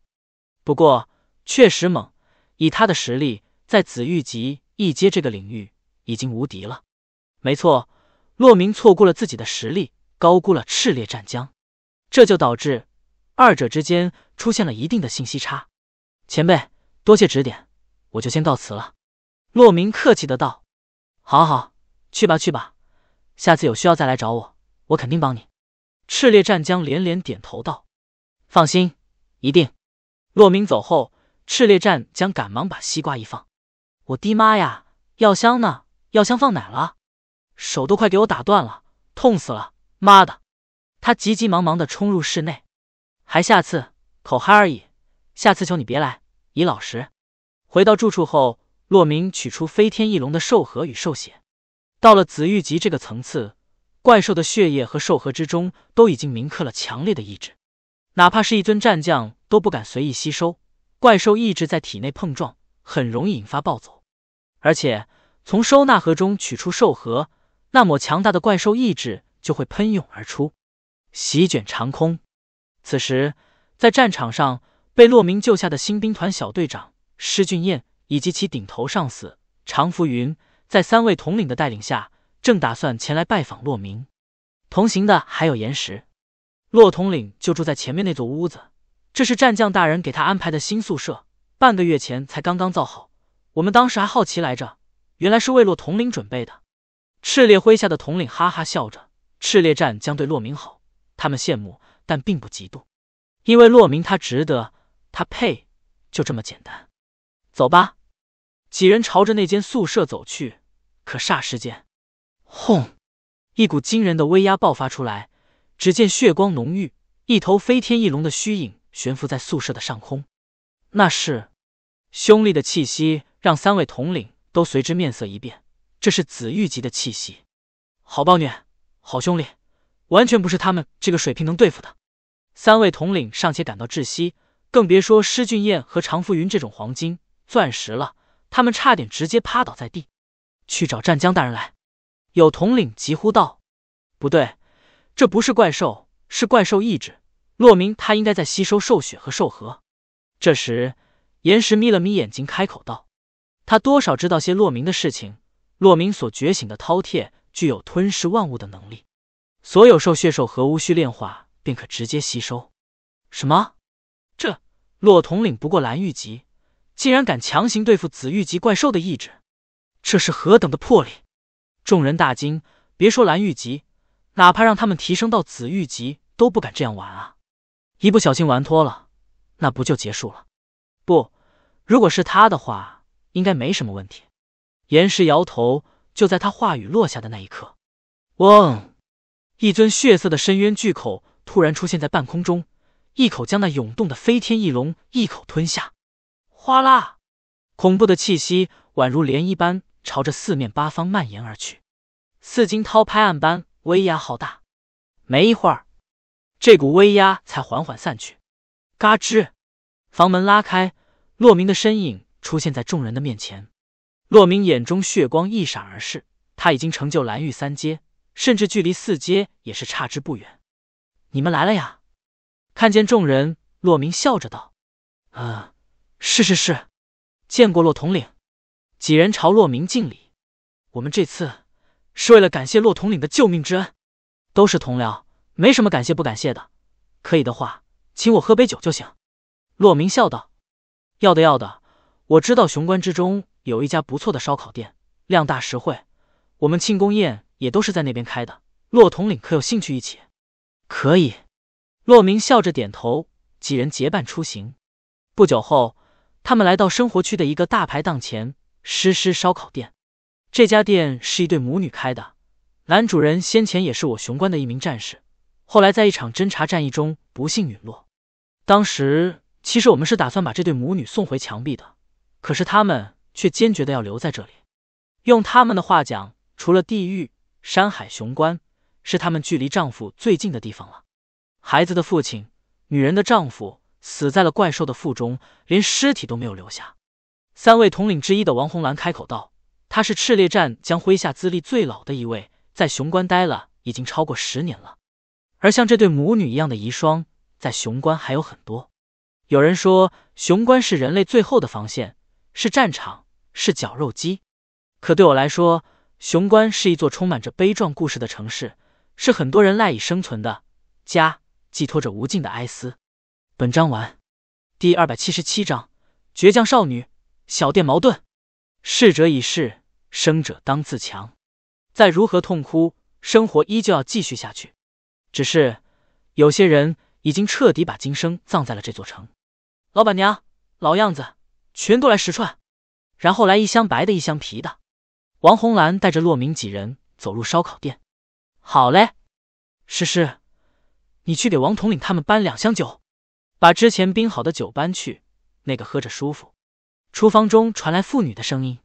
不过确实猛，以他的实力，在紫玉级一阶这个领域已经无敌了。没错，洛明错估了自己的实力，高估了赤烈战将。这就导致，二者之间出现了一定的信息差。前辈，多谢指点，我就先告辞了。洛明客气的道：“好好去吧去吧，下次有需要再来找我，我肯定帮你。”赤烈战将连连点头道：“放心，一定。”洛明走后，赤烈战将赶忙把西瓜一放：“我滴妈呀，药箱呢？药箱放哪了？手都快给我打断了，痛死了！妈的！”他急急忙忙的冲入室内，还下次口嗨而已，下次求你别来，已老实。回到住处后，洛明取出飞天翼龙的兽核与兽血。到了紫玉级这个层次，怪兽的血液和兽核之中都已经铭刻了强烈的意志，哪怕是一尊战将都不敢随意吸收。怪兽意志在体内碰撞，很容易引发暴走。而且从收纳盒中取出兽核，那抹强大的怪兽意志就会喷涌而出。席卷长空。此时，在战场上被骆明救下的新兵团小队长施俊彦，以及其顶头上司常浮云，在三位统领的带领下，正打算前来拜访骆明。同行的还有岩石。骆统领就住在前面那座屋子，这是战将大人给他安排的新宿舍，半个月前才刚刚造好。我们当时还好奇来着，原来是为骆统领准备的。赤烈麾下的统领哈哈笑着，赤烈战将对骆明好。他们羡慕，但并不嫉妒，因为洛明他值得，他配，就这么简单。走吧，几人朝着那间宿舍走去。可霎时间，轰！一股惊人的威压爆发出来，只见血光浓郁，一头飞天翼龙的虚影悬浮在宿舍的上空。那是，凶厉的气息让三位统领都随之面色一变，这是紫玉级的气息。好暴虐，好凶厉！完全不是他们这个水平能对付的。三位统领尚且感到窒息，更别说施俊彦和常福云这种黄金钻石了。他们差点直接趴倒在地。去找战江大人来！有统领急呼道：“不对，这不是怪兽，是怪兽意志。洛明他应该在吸收兽血和兽核。”这时，岩石眯了眯眼睛，开口道：“他多少知道些洛明的事情。洛明所觉醒的饕餮具有吞噬万物的能力。”所有兽血兽核无需炼化，便可直接吸收。什么？这洛统领不过蓝玉级，竟然敢强行对付紫玉级怪兽的意志，这是何等的魄力！众人大惊，别说蓝玉级，哪怕让他们提升到紫玉级都不敢这样玩啊！一不小心玩脱了，那不就结束了？不，如果是他的话，应该没什么问题。岩石摇头，就在他话语落下的那一刻，嗡。一尊血色的深渊巨口突然出现在半空中，一口将那涌动的飞天翼龙一口吞下。哗啦，恐怖的气息宛如涟漪般朝着四面八方蔓延而去，四惊涛拍岸般威压浩大。没一会儿，这股威压才缓缓散去。嘎吱，房门拉开，洛明的身影出现在众人的面前。洛明眼中血光一闪而逝，他已经成就蓝玉三阶。甚至距离四阶也是差之不远。你们来了呀？看见众人，洛明笑着道：“啊，是是是，见过洛统领。”几人朝洛明敬礼。我们这次是为了感谢洛统领的救命之恩。都是同僚，没什么感谢不感谢的。可以的话，请我喝杯酒就行。”洛明笑道：“要的，要的。我知道雄关之中有一家不错的烧烤店，量大实惠。我们庆功宴。”也都是在那边开的，骆统领可有兴趣一起？可以。骆明笑着点头。几人结伴出行。不久后，他们来到生活区的一个大排档前，诗诗烧烤店。这家店是一对母女开的，男主人先前也是我雄关的一名战士，后来在一场侦察战役中不幸陨落。当时其实我们是打算把这对母女送回墙壁的，可是他们却坚决的要留在这里。用他们的话讲，除了地狱。山海雄关是他们距离丈夫最近的地方了。孩子的父亲，女人的丈夫，死在了怪兽的腹中，连尸体都没有留下。三位统领之一的王红兰开口道：“他是赤烈战将麾下资历最老的一位，在雄关待了已经超过十年了。而像这对母女一样的遗孀，在雄关还有很多。有人说雄关是人类最后的防线，是战场，是绞肉机。可对我来说，”雄关是一座充满着悲壮故事的城市，是很多人赖以生存的家，寄托着无尽的哀思。本章完。第二百七十七章：倔强少女。小店矛盾。逝者已逝，生者当自强。再如何痛哭，生活依旧要继续下去。只是有些人已经彻底把今生葬在了这座城。老板娘，老样子，全都来十串，然后来一箱白的，一箱啤的。王红兰带着洛明几人走入烧烤店。好嘞，诗诗，你去给王统领他们搬两箱酒，把之前冰好的酒搬去，那个喝着舒服。厨房中传来妇女的声音。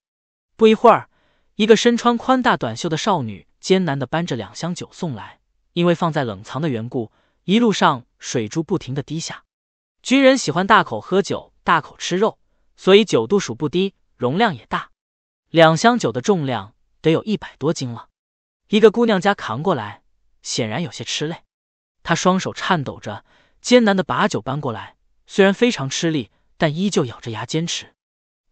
不一会儿，一个身穿宽大短袖的少女艰难地搬着两箱酒送来，因为放在冷藏的缘故，一路上水珠不停地滴下。军人喜欢大口喝酒，大口吃肉，所以酒度数不低，容量也大。两箱酒的重量得有一百多斤了，一个姑娘家扛过来，显然有些吃累。她双手颤抖着，艰难的把酒搬过来，虽然非常吃力，但依旧咬着牙坚持。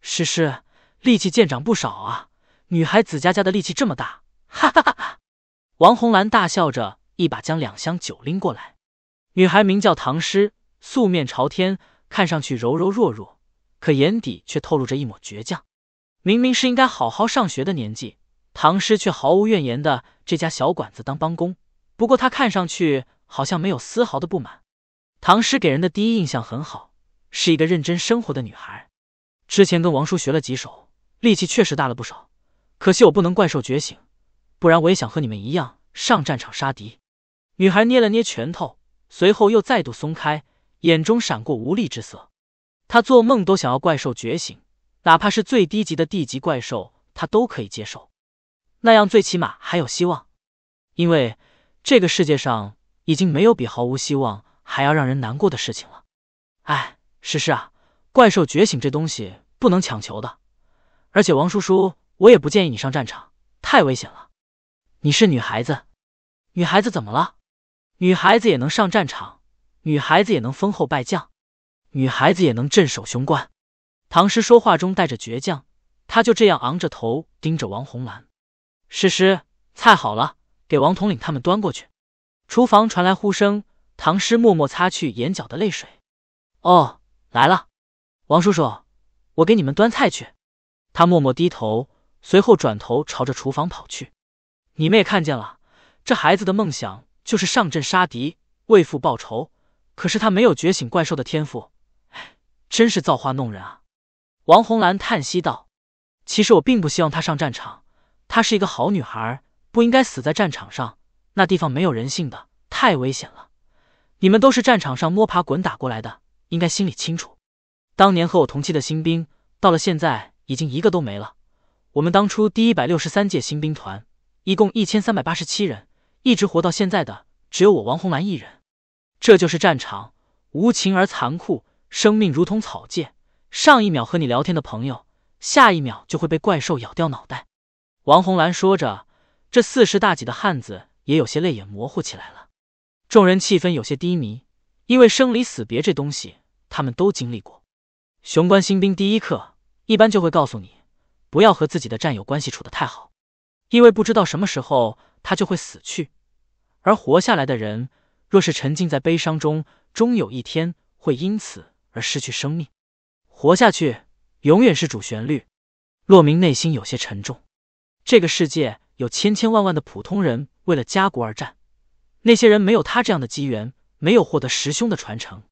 诗诗，力气见长不少啊！女孩子家家的力气这么大，哈哈哈哈！王红兰大笑着，一把将两箱酒拎过来。女孩名叫唐诗，素面朝天，看上去柔柔弱弱，可眼底却透露着一抹倔强。明明是应该好好上学的年纪，唐诗却毫无怨言的这家小馆子当帮工。不过她看上去好像没有丝毫的不满。唐诗给人的第一印象很好，是一个认真生活的女孩。之前跟王叔学了几手，力气确实大了不少。可惜我不能怪兽觉醒，不然我也想和你们一样上战场杀敌。女孩捏了捏拳头，随后又再度松开，眼中闪过无力之色。她做梦都想要怪兽觉醒。哪怕是最低级的地级怪兽，他都可以接受，那样最起码还有希望。因为这个世界上已经没有比毫无希望还要让人难过的事情了。哎，诗诗啊，怪兽觉醒这东西不能强求的。而且王叔叔，我也不建议你上战场，太危险了。你是女孩子，女孩子怎么了？女孩子也能上战场，女孩子也能封后拜将，女孩子也能镇守雄关。唐诗说话中带着倔强，他就这样昂着头盯着王红兰。诗诗，菜好了，给王统领他们端过去。厨房传来呼声，唐诗默默擦去眼角的泪水。哦，来了，王叔叔，我给你们端菜去。他默默低头，随后转头朝着厨房跑去。你们也看见了，这孩子的梦想就是上阵杀敌，为父报仇。可是他没有觉醒怪兽的天赋，哎，真是造化弄人啊！王红兰叹息道：“其实我并不希望她上战场，她是一个好女孩，不应该死在战场上。那地方没有人性的，太危险了。你们都是战场上摸爬滚打过来的，应该心里清楚。当年和我同期的新兵，到了现在已经一个都没了。我们当初第一百六十三届新兵团，一共一千三百八十七人，一直活到现在的只有我王红兰一人。这就是战场，无情而残酷，生命如同草芥。”上一秒和你聊天的朋友，下一秒就会被怪兽咬掉脑袋。王红兰说着，这四十大几的汉子也有些泪眼模糊起来了。众人气氛有些低迷，因为生离死别这东西，他们都经历过。雄关新兵第一课一般就会告诉你，不要和自己的战友关系处得太好，因为不知道什么时候他就会死去。而活下来的人，若是沉浸在悲伤中，终有一天会因此而失去生命。活下去永远是主旋律。洛明内心有些沉重。这个世界有千千万万的普通人为了家国而战，那些人没有他这样的机缘，没有获得师兄的传承，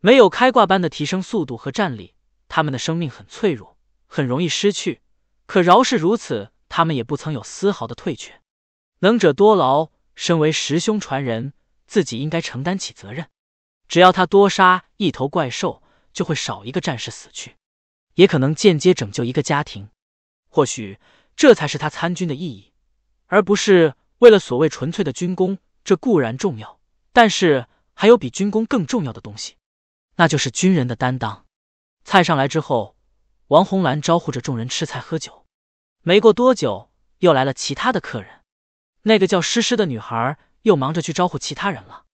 没有开挂般的提升速度和战力，他们的生命很脆弱，很容易失去。可饶是如此，他们也不曾有丝毫的退却。能者多劳，身为师兄传人，自己应该承担起责任。只要他多杀一头怪兽。就会少一个战士死去，也可能间接拯救一个家庭，或许这才是他参军的意义，而不是为了所谓纯粹的军功。这固然重要，但是还有比军功更重要的东西，那就是军人的担当。菜上来之后，王红兰招呼着众人吃菜喝酒。没过多久，又来了其他的客人，那个叫诗诗的女孩又忙着去招呼其他人了。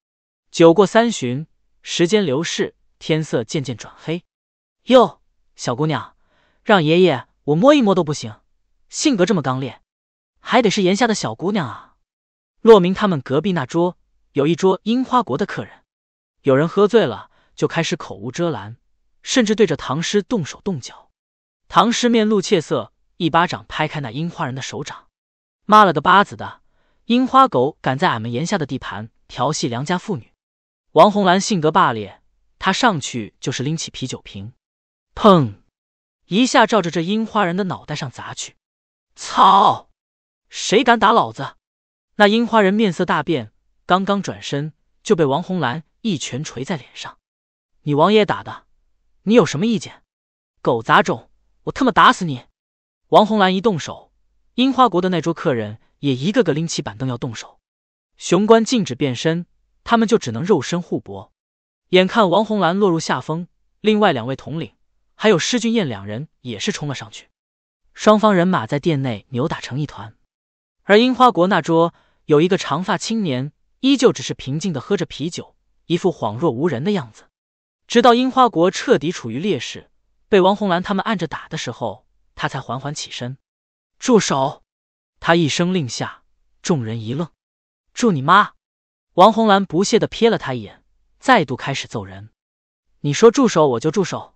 酒过三巡，时间流逝。天色渐渐转黑，哟，小姑娘，让爷爷我摸一摸都不行，性格这么刚烈，还得是檐下的小姑娘啊。洛明他们隔壁那桌有一桌樱花国的客人，有人喝醉了，就开始口无遮拦，甚至对着唐诗动手动脚。唐诗面露怯色，一巴掌拍开那樱花人的手掌。妈了个巴子的，樱花狗敢在俺们檐下的地盘调戏良家妇女！王红兰性格霸烈。他上去就是拎起啤酒瓶，砰！一下照着这樱花人的脑袋上砸去。操！谁敢打老子？那樱花人面色大变，刚刚转身就被王红兰一拳捶在脸上。你王爷打的，你有什么意见？狗杂种，我他妈打死你！王红兰一动手，樱花国的那桌客人也一个个拎起板凳要动手。雄关禁止变身，他们就只能肉身互搏。眼看王红兰落入下风，另外两位统领还有施俊彦两人也是冲了上去，双方人马在店内扭打成一团。而樱花国那桌有一个长发青年，依旧只是平静的喝着啤酒，一副恍若无人的样子。直到樱花国彻底处于劣势，被王红兰他们按着打的时候，他才缓缓起身。住手！他一声令下，众人一愣。住你妈！王红兰不屑的瞥了他一眼。再度开始揍人，你说住手我就住手，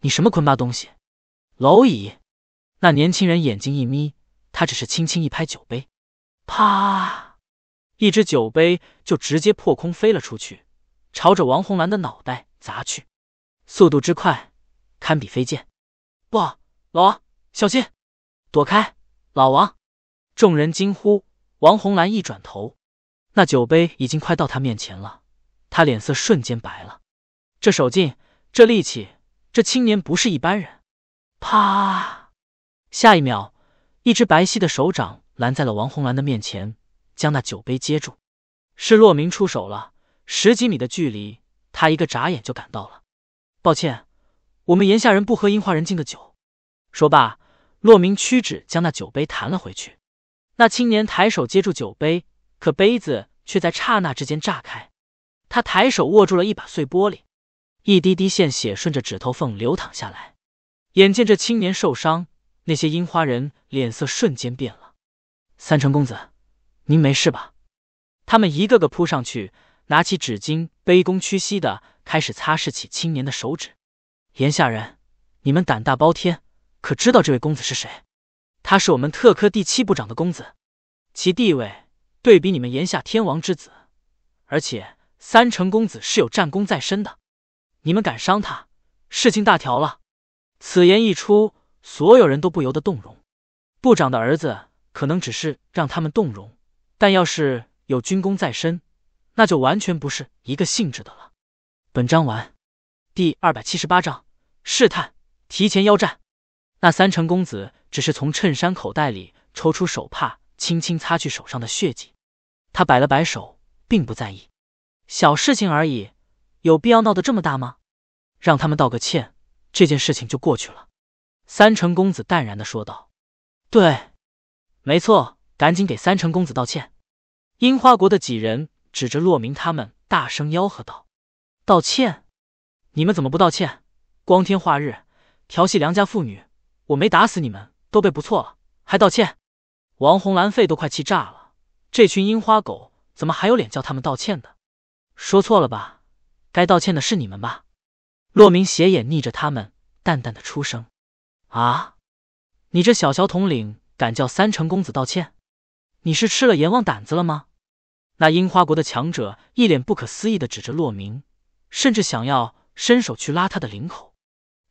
你什么捆巴东西，蝼蚁！那年轻人眼睛一眯，他只是轻轻一拍酒杯，啪，一只酒杯就直接破空飞了出去，朝着王红兰的脑袋砸去，速度之快，堪比飞剑。不老王小心，躲开！老王，众人惊呼。王红兰一转头，那酒杯已经快到他面前了。他脸色瞬间白了，这手劲，这力气，这青年不是一般人。啪！下一秒，一只白皙的手掌拦在了王红兰的面前，将那酒杯接住。是洛明出手了，十几米的距离，他一个眨眼就赶到了。抱歉，我们炎下人不喝樱花人敬的酒。说罢，洛明屈指将那酒杯弹了回去。那青年抬手接住酒杯，可杯子却在刹那之间炸开。他抬手握住了一把碎玻璃，一滴滴鲜血顺着指头缝流淌下来。眼见这青年受伤，那些樱花人脸色瞬间变了。三成公子，您没事吧？他们一个个扑上去，拿起纸巾，卑躬屈膝的开始擦拭起青年的手指。炎下人，你们胆大包天，可知道这位公子是谁？他是我们特科第七部长的公子，其地位对比你们炎夏天王之子，而且。三成公子是有战功在身的，你们敢伤他，事情大条了。此言一出，所有人都不由得动容。部长的儿子可能只是让他们动容，但要是有军功在身，那就完全不是一个性质的了。本章完，第二百七十八章试探，提前邀战。那三成公子只是从衬衫口袋里抽出手帕，轻轻擦去手上的血迹。他摆了摆手，并不在意。小事情而已，有必要闹得这么大吗？让他们道个歉，这件事情就过去了。三成公子淡然的说道：“对，没错，赶紧给三成公子道歉。”樱花国的几人指着洛明他们，大声吆喝道：“道歉！你们怎么不道歉？光天化日调戏良家妇女，我没打死你们都被不错了，还道歉？”王红兰肺都快气炸了，这群樱花狗怎么还有脸叫他们道歉的？说错了吧？该道歉的是你们吧？洛明斜眼睨着他们，淡淡的出声：“啊，你这小乔统领敢叫三成公子道歉？你是吃了阎王胆子了吗？”那樱花国的强者一脸不可思议的指着洛明，甚至想要伸手去拉他的领口。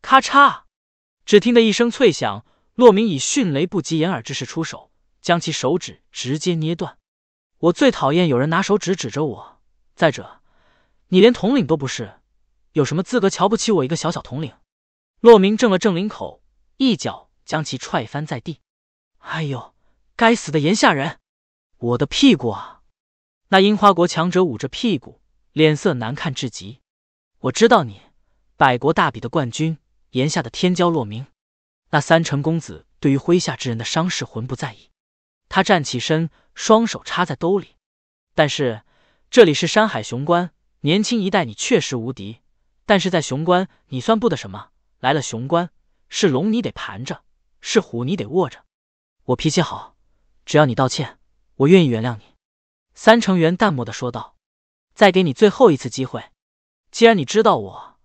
咔嚓！只听得一声脆响，洛明以迅雷不及掩耳之势出手，将其手指直接捏断。我最讨厌有人拿手指指着我。再者，你连统领都不是，有什么资格瞧不起我一个小小统领？洛明正了正领口，一脚将其踹翻在地。哎呦，该死的炎下人，我的屁股啊！那樱花国强者捂着屁股，脸色难看至极。我知道你，百国大比的冠军，炎下的天骄洛明。那三成公子对于麾下之人的伤势浑不在意，他站起身，双手插在兜里，但是。这里是山海雄关，年轻一代你确实无敌，但是在雄关你算不得什么。来了雄关，是龙你得盘着，是虎你得卧着。我脾气好，只要你道歉，我愿意原谅你。”三成员淡漠的说道，“再给你最后一次机会，既然你知道我，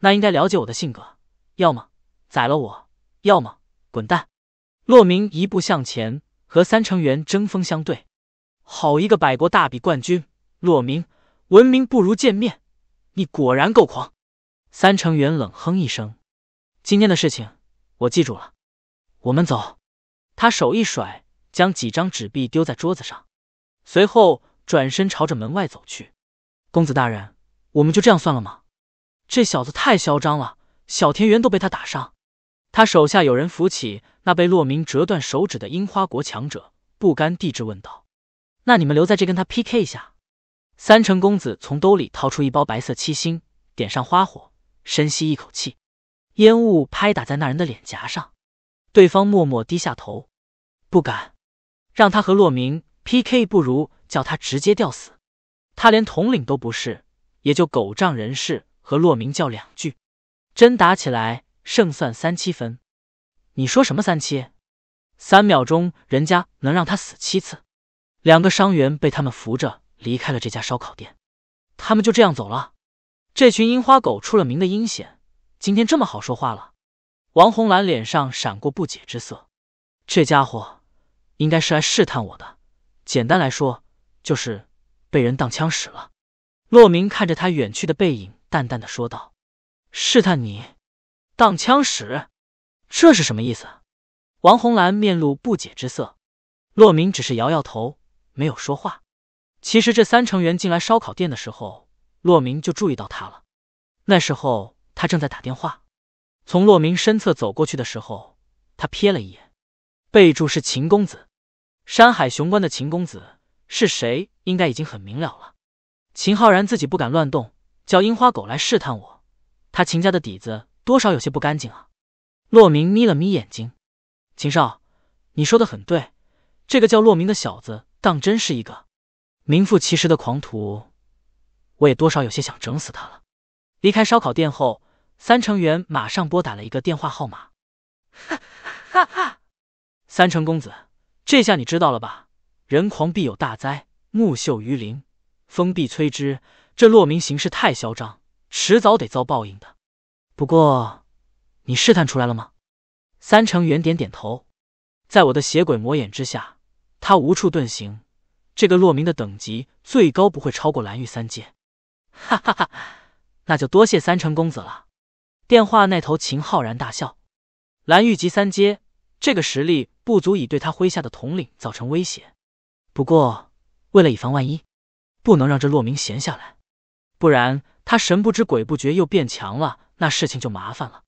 那应该了解我的性格，要么宰了我，要么滚蛋。”洛明一步向前，和三成员针锋相对。好一个百国大比冠军！洛明，闻名不如见面，你果然够狂。三成员冷哼一声，今天的事情我记住了，我们走。他手一甩，将几张纸币丢在桌子上，随后转身朝着门外走去。公子大人，我们就这样算了吗？这小子太嚣张了，小田园都被他打伤。他手下有人扶起那被洛明折断手指的樱花国强者，不甘地质问道：“那你们留在这跟他 PK 一下？”三成公子从兜里掏出一包白色七星，点上花火，深吸一口气，烟雾拍打在那人的脸颊上，对方默默低下头，不敢。让他和洛明 PK，不如叫他直接吊死。他连统领都不是，也就狗仗人势和洛明叫两句。真打起来，胜算三七分。你说什么三七？三秒钟人家能让他死七次。两个伤员被他们扶着。离开了这家烧烤店，他们就这样走了。这群樱花狗出了名的阴险，今天这么好说话了？王红兰脸上闪过不解之色。这家伙应该是来试探我的，简单来说就是被人当枪使了。洛明看着他远去的背影，淡淡的说道：“试探你，当枪使，这是什么意思？”王红兰面露不解之色。洛明只是摇摇头，没有说话。其实这三成员进来烧烤店的时候，洛明就注意到他了。那时候他正在打电话，从洛明身侧走过去的时候，他瞥了一眼，备注是秦公子，山海雄关的秦公子是谁，应该已经很明了了。秦浩然自己不敢乱动，叫樱花狗来试探我，他秦家的底子多少有些不干净啊。洛明眯了眯眼睛，秦少，你说的很对，这个叫洛明的小子当真是一个。名副其实的狂徒，我也多少有些想整死他了。离开烧烤店后，三成元马上拨打了一个电话号码。哈哈哈！三成公子，这下你知道了吧？人狂必有大灾，木秀于林，风必摧之。这洛明行事太嚣张，迟早得遭报应的。不过，你试探出来了吗？三成元点点头，在我的邪鬼魔眼之下，他无处遁形。这个洛明的等级最高不会超过蓝玉三阶，哈哈哈，那就多谢三成公子了。电话那头，秦浩然大笑。蓝玉级三阶，这个实力不足以对他麾下的统领造成威胁。不过，为了以防万一，不能让这洛明闲下来，不然他神不知鬼不觉又变强了，那事情就麻烦了。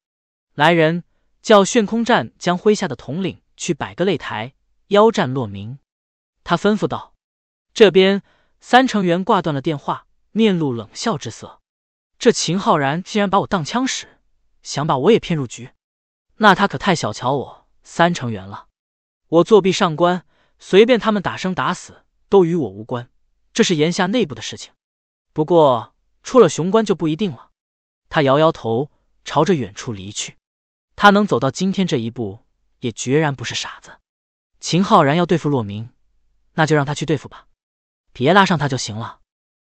来人，叫炫空战将麾下的统领去摆个擂台，邀战洛明。他吩咐道。这边三成员挂断了电话，面露冷笑之色。这秦浩然竟然把我当枪使，想把我也骗入局，那他可太小瞧我三成员了。我作弊上官，随便他们打生打死都与我无关，这是言下内部的事情。不过出了雄关就不一定了。他摇摇头，朝着远处离去。他能走到今天这一步，也决然不是傻子。秦浩然要对付洛明，那就让他去对付吧。别拉上他就行了，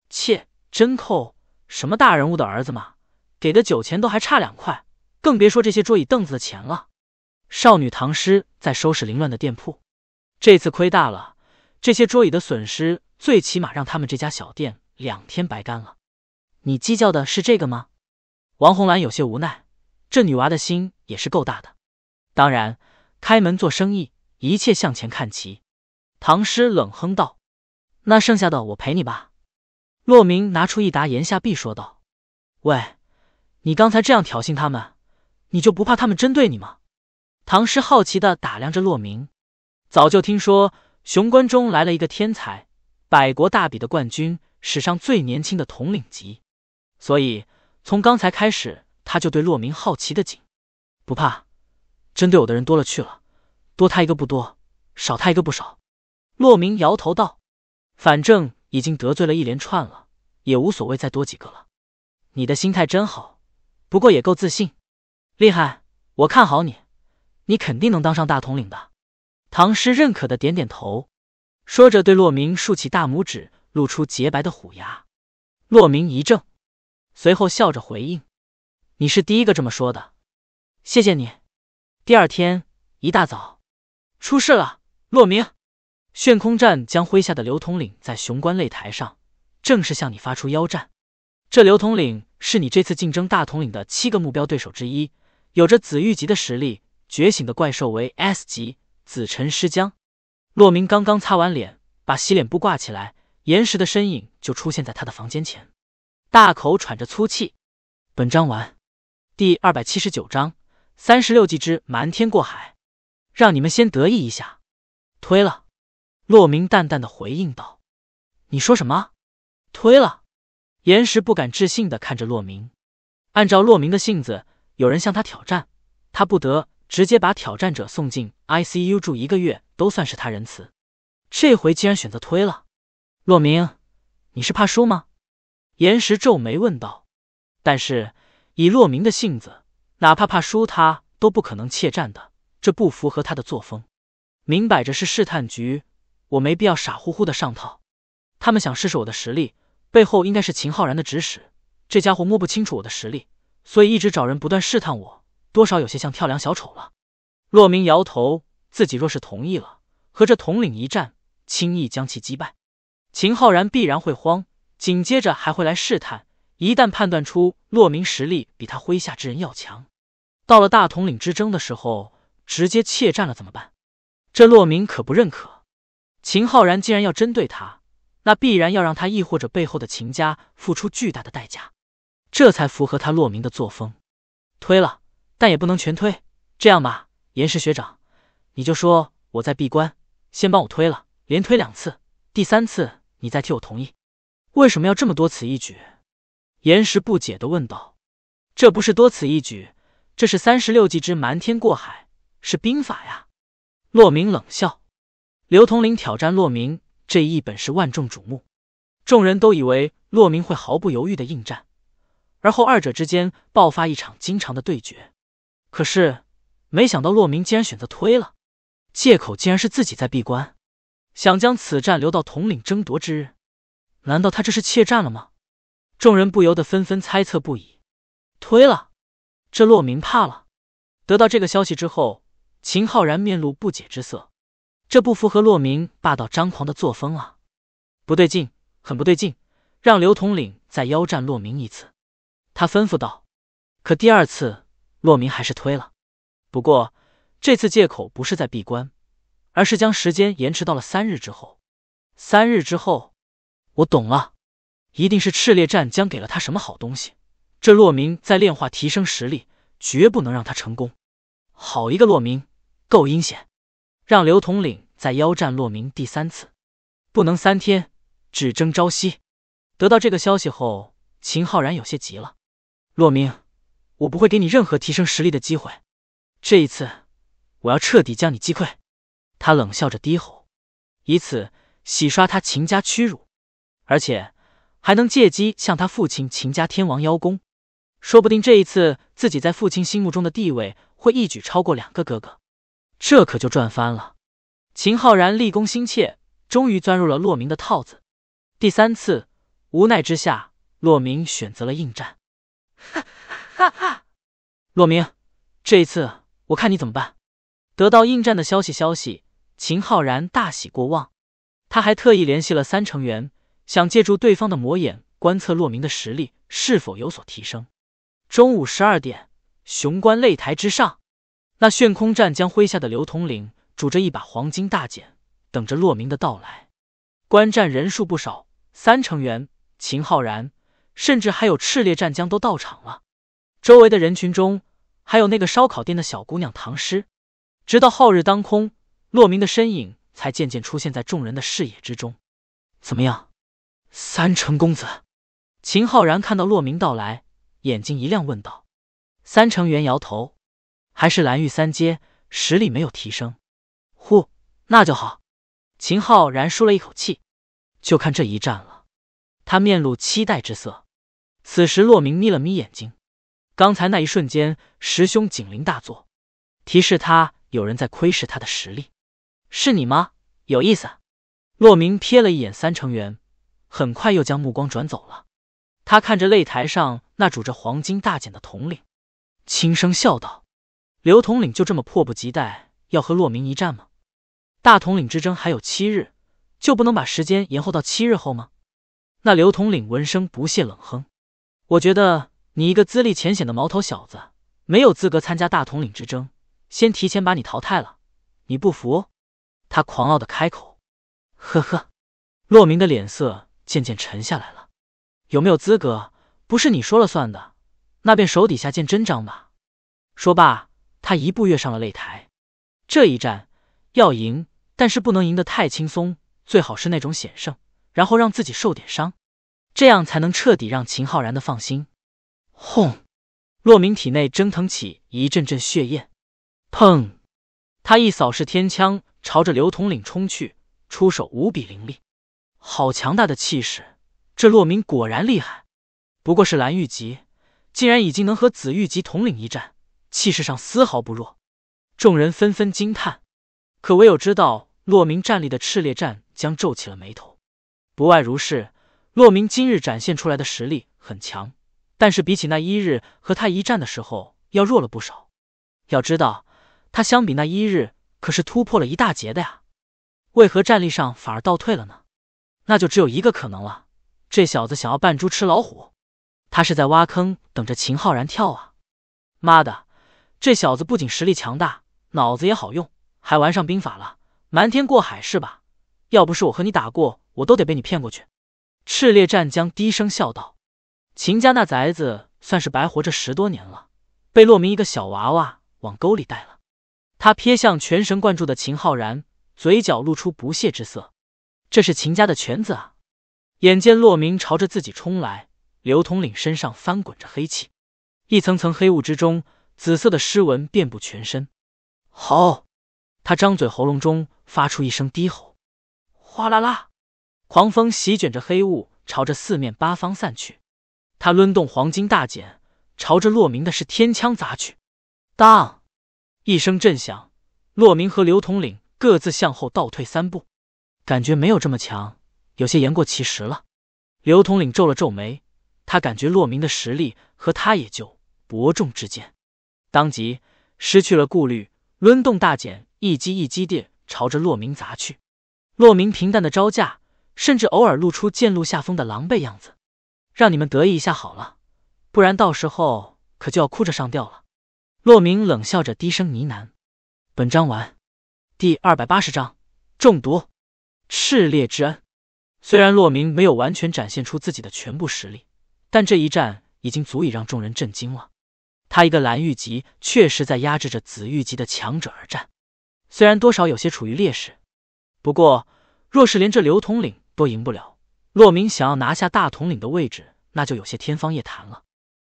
切，真抠，什么大人物的儿子嘛，给的酒钱都还差两块，更别说这些桌椅凳子的钱了。少女唐诗在收拾凌乱的店铺，这次亏大了，这些桌椅的损失最起码让他们这家小店两天白干了。你计较的是这个吗？王红兰有些无奈，这女娃的心也是够大的。当然，开门做生意，一切向前看齐。唐诗冷哼道。那剩下的我陪你吧，洛明拿出一沓炎下币说道：“喂，你刚才这样挑衅他们，你就不怕他们针对你吗？”唐诗好奇的打量着洛明，早就听说雄关中来了一个天才，百国大比的冠军，史上最年轻的统领级，所以从刚才开始他就对洛明好奇的紧。不怕，针对我的人多了去了，多他一个不多，少他一个不少。洛明摇头道。反正已经得罪了一连串了，也无所谓再多几个了。你的心态真好，不过也够自信，厉害！我看好你，你肯定能当上大统领的。唐诗认可的点点头，说着对洛明竖起大拇指，露出洁白的虎牙。洛明一怔，随后笑着回应：“你是第一个这么说的，谢谢你。”第二天一大早，出事了，洛明。炫空战将麾下的刘统领在雄关擂台上正式向你发出邀战。这刘统领是你这次竞争大统领的七个目标对手之一，有着紫玉级的实力，觉醒的怪兽为 S 级紫辰尸僵。洛明刚刚擦完脸，把洗脸布挂起来，岩石的身影就出现在他的房间前，大口喘着粗气。本章完。第二百七十九章三十六计之瞒天过海，让你们先得意一下，推了。洛明淡淡的回应道：“你说什么？推了？”岩石不敢置信的看着洛明。按照洛明的性子，有人向他挑战，他不得直接把挑战者送进 ICU 住一个月，都算是他仁慈。这回竟然选择推了？洛明，你是怕输吗？”岩石皱眉问道。但是以洛明的性子，哪怕怕输，他都不可能怯战的，这不符合他的作风。明摆着是试探局。我没必要傻乎乎的上套，他们想试试我的实力，背后应该是秦浩然的指使。这家伙摸不清楚我的实力，所以一直找人不断试探我，多少有些像跳梁小丑了。洛明摇头，自己若是同意了，和这统领一战，轻易将其击败，秦浩然必然会慌，紧接着还会来试探。一旦判断出洛明实力比他麾下之人要强，到了大统领之争的时候，直接怯战了怎么办？这洛明可不认可。秦浩然既然要针对他，那必然要让他，亦或者背后的秦家付出巨大的代价，这才符合他洛明的作风。推了，但也不能全推。这样吧，严氏学长，你就说我在闭关，先帮我推了，连推两次，第三次你再替我同意。为什么要这么多此一举？严石不解的问道。这不是多此一举，这是三十六计之瞒天过海，是兵法呀。洛明冷笑。刘统领挑战骆明，这一本是万众瞩目，众人都以为骆明会毫不犹豫的应战，而后二者之间爆发一场经常的对决。可是，没想到骆明竟然选择推了，借口竟然是自己在闭关，想将此战留到统领争夺之日。难道他这是怯战了吗？众人不由得纷纷猜测不已。推了，这骆明怕了。得到这个消息之后，秦浩然面露不解之色。这不符合洛明霸道张狂的作风啊！不对劲，很不对劲！让刘统领再邀战洛明一次，他吩咐道。可第二次，洛明还是推了。不过这次借口不是在闭关，而是将时间延迟到了三日之后。三日之后，我懂了，一定是赤烈战将给了他什么好东西。这洛明在炼化提升实力，绝不能让他成功。好一个洛明，够阴险！让刘统领在邀战洛明第三次，不能三天，只争朝夕。得到这个消息后，秦浩然有些急了。洛明，我不会给你任何提升实力的机会，这一次我要彻底将你击溃。他冷笑着低吼，以此洗刷他秦家屈辱，而且还能借机向他父亲秦家天王邀功，说不定这一次自己在父亲心目中的地位会一举超过两个哥哥。这可就赚翻了！秦浩然立功心切，终于钻入了洛明的套子。第三次，无奈之下，洛明选择了应战。哈哈哈！洛明，这一次我看你怎么办！得到应战的消息，消息，秦浩然大喜过望，他还特意联系了三成员，想借助对方的魔眼观测洛明的实力是否有所提升。中午十二点，雄关擂台之上。那炫空战将麾下的刘统领拄着一把黄金大剑，等着洛明的到来。观战人数不少，三成员、秦浩然，甚至还有炽烈战将都到场了。周围的人群中，还有那个烧烤店的小姑娘唐诗。直到皓日当空，洛明的身影才渐渐出现在众人的视野之中。怎么样，三成公子？秦浩然看到洛明到来，眼睛一亮，问道：“三成员，摇头。”还是蓝玉三阶，实力没有提升。呼，那就好。秦浩然舒了一口气，就看这一战了。他面露期待之色。此时，洛明眯了眯眼睛。刚才那一瞬间，师兄警铃大作，提示他有人在窥视他的实力。是你吗？有意思。洛明瞥了一眼三成员，很快又将目光转走了。他看着擂台上那拄着黄金大剑的统领，轻声笑道。刘统领就这么迫不及待要和洛明一战吗？大统领之争还有七日，就不能把时间延后到七日后吗？那刘统领闻声不屑冷哼：“我觉得你一个资历浅显的毛头小子，没有资格参加大统领之争，先提前把你淘汰了。”你不服？他狂傲的开口：“呵呵。”洛明的脸色渐渐沉下来了：“有没有资格，不是你说了算的，那便手底下见真章吧。”说罢。他一步跃上了擂台，这一战要赢，但是不能赢得太轻松，最好是那种险胜，然后让自己受点伤，这样才能彻底让秦浩然的放心。轰！洛明体内蒸腾起一阵阵血焰。砰！他一扫视天枪，朝着刘统领冲去，出手无比凌厉。好强大的气势！这洛明果然厉害，不过是蓝玉级，竟然已经能和紫玉级统领一战。气势上丝毫不弱，众人纷纷惊叹。可唯有知道洛明战力的赤烈战将皱起了眉头。不外如是，洛明今日展现出来的实力很强，但是比起那一日和他一战的时候要弱了不少。要知道，他相比那一日可是突破了一大截的呀，为何战力上反而倒退了呢？那就只有一个可能了，这小子想要扮猪吃老虎，他是在挖坑等着秦浩然跳啊！妈的！这小子不仅实力强大，脑子也好用，还玩上兵法了，瞒天过海是吧？要不是我和你打过，我都得被你骗过去。赤烈战将低声笑道：“秦家那宅子算是白活这十多年了，被骆明一个小娃娃往沟里带了。”他瞥向全神贯注的秦浩然，嘴角露出不屑之色：“这是秦家的犬子啊！”眼见骆明朝着自己冲来，刘统领身上翻滚着黑气，一层层黑雾之中。紫色的尸纹遍布全身，好！他张嘴，喉咙中发出一声低吼，哗啦啦，狂风席卷着黑雾，朝着四面八方散去。他抡动黄金大剪，朝着洛明的是天枪砸去。当一声震响，洛明和刘统领各自向后倒退三步，感觉没有这么强，有些言过其实了。刘统领皱了皱眉，他感觉洛明的实力和他也就伯仲之间。当即失去了顾虑，抡动大剪，一击一击地朝着洛明砸去。洛明平淡的招架，甚至偶尔露出渐路下风的狼狈样子，让你们得意一下好了，不然到时候可就要哭着上吊了。洛明冷笑着低声呢喃：“本章完，第二百八十章中毒炽烈之恩。”虽然洛明没有完全展现出自己的全部实力，但这一战已经足以让众人震惊了。他一个蓝玉级，确实在压制着紫玉级的强者而战，虽然多少有些处于劣势，不过若是连这刘统领都赢不了，洛明想要拿下大统领的位置，那就有些天方夜谭了。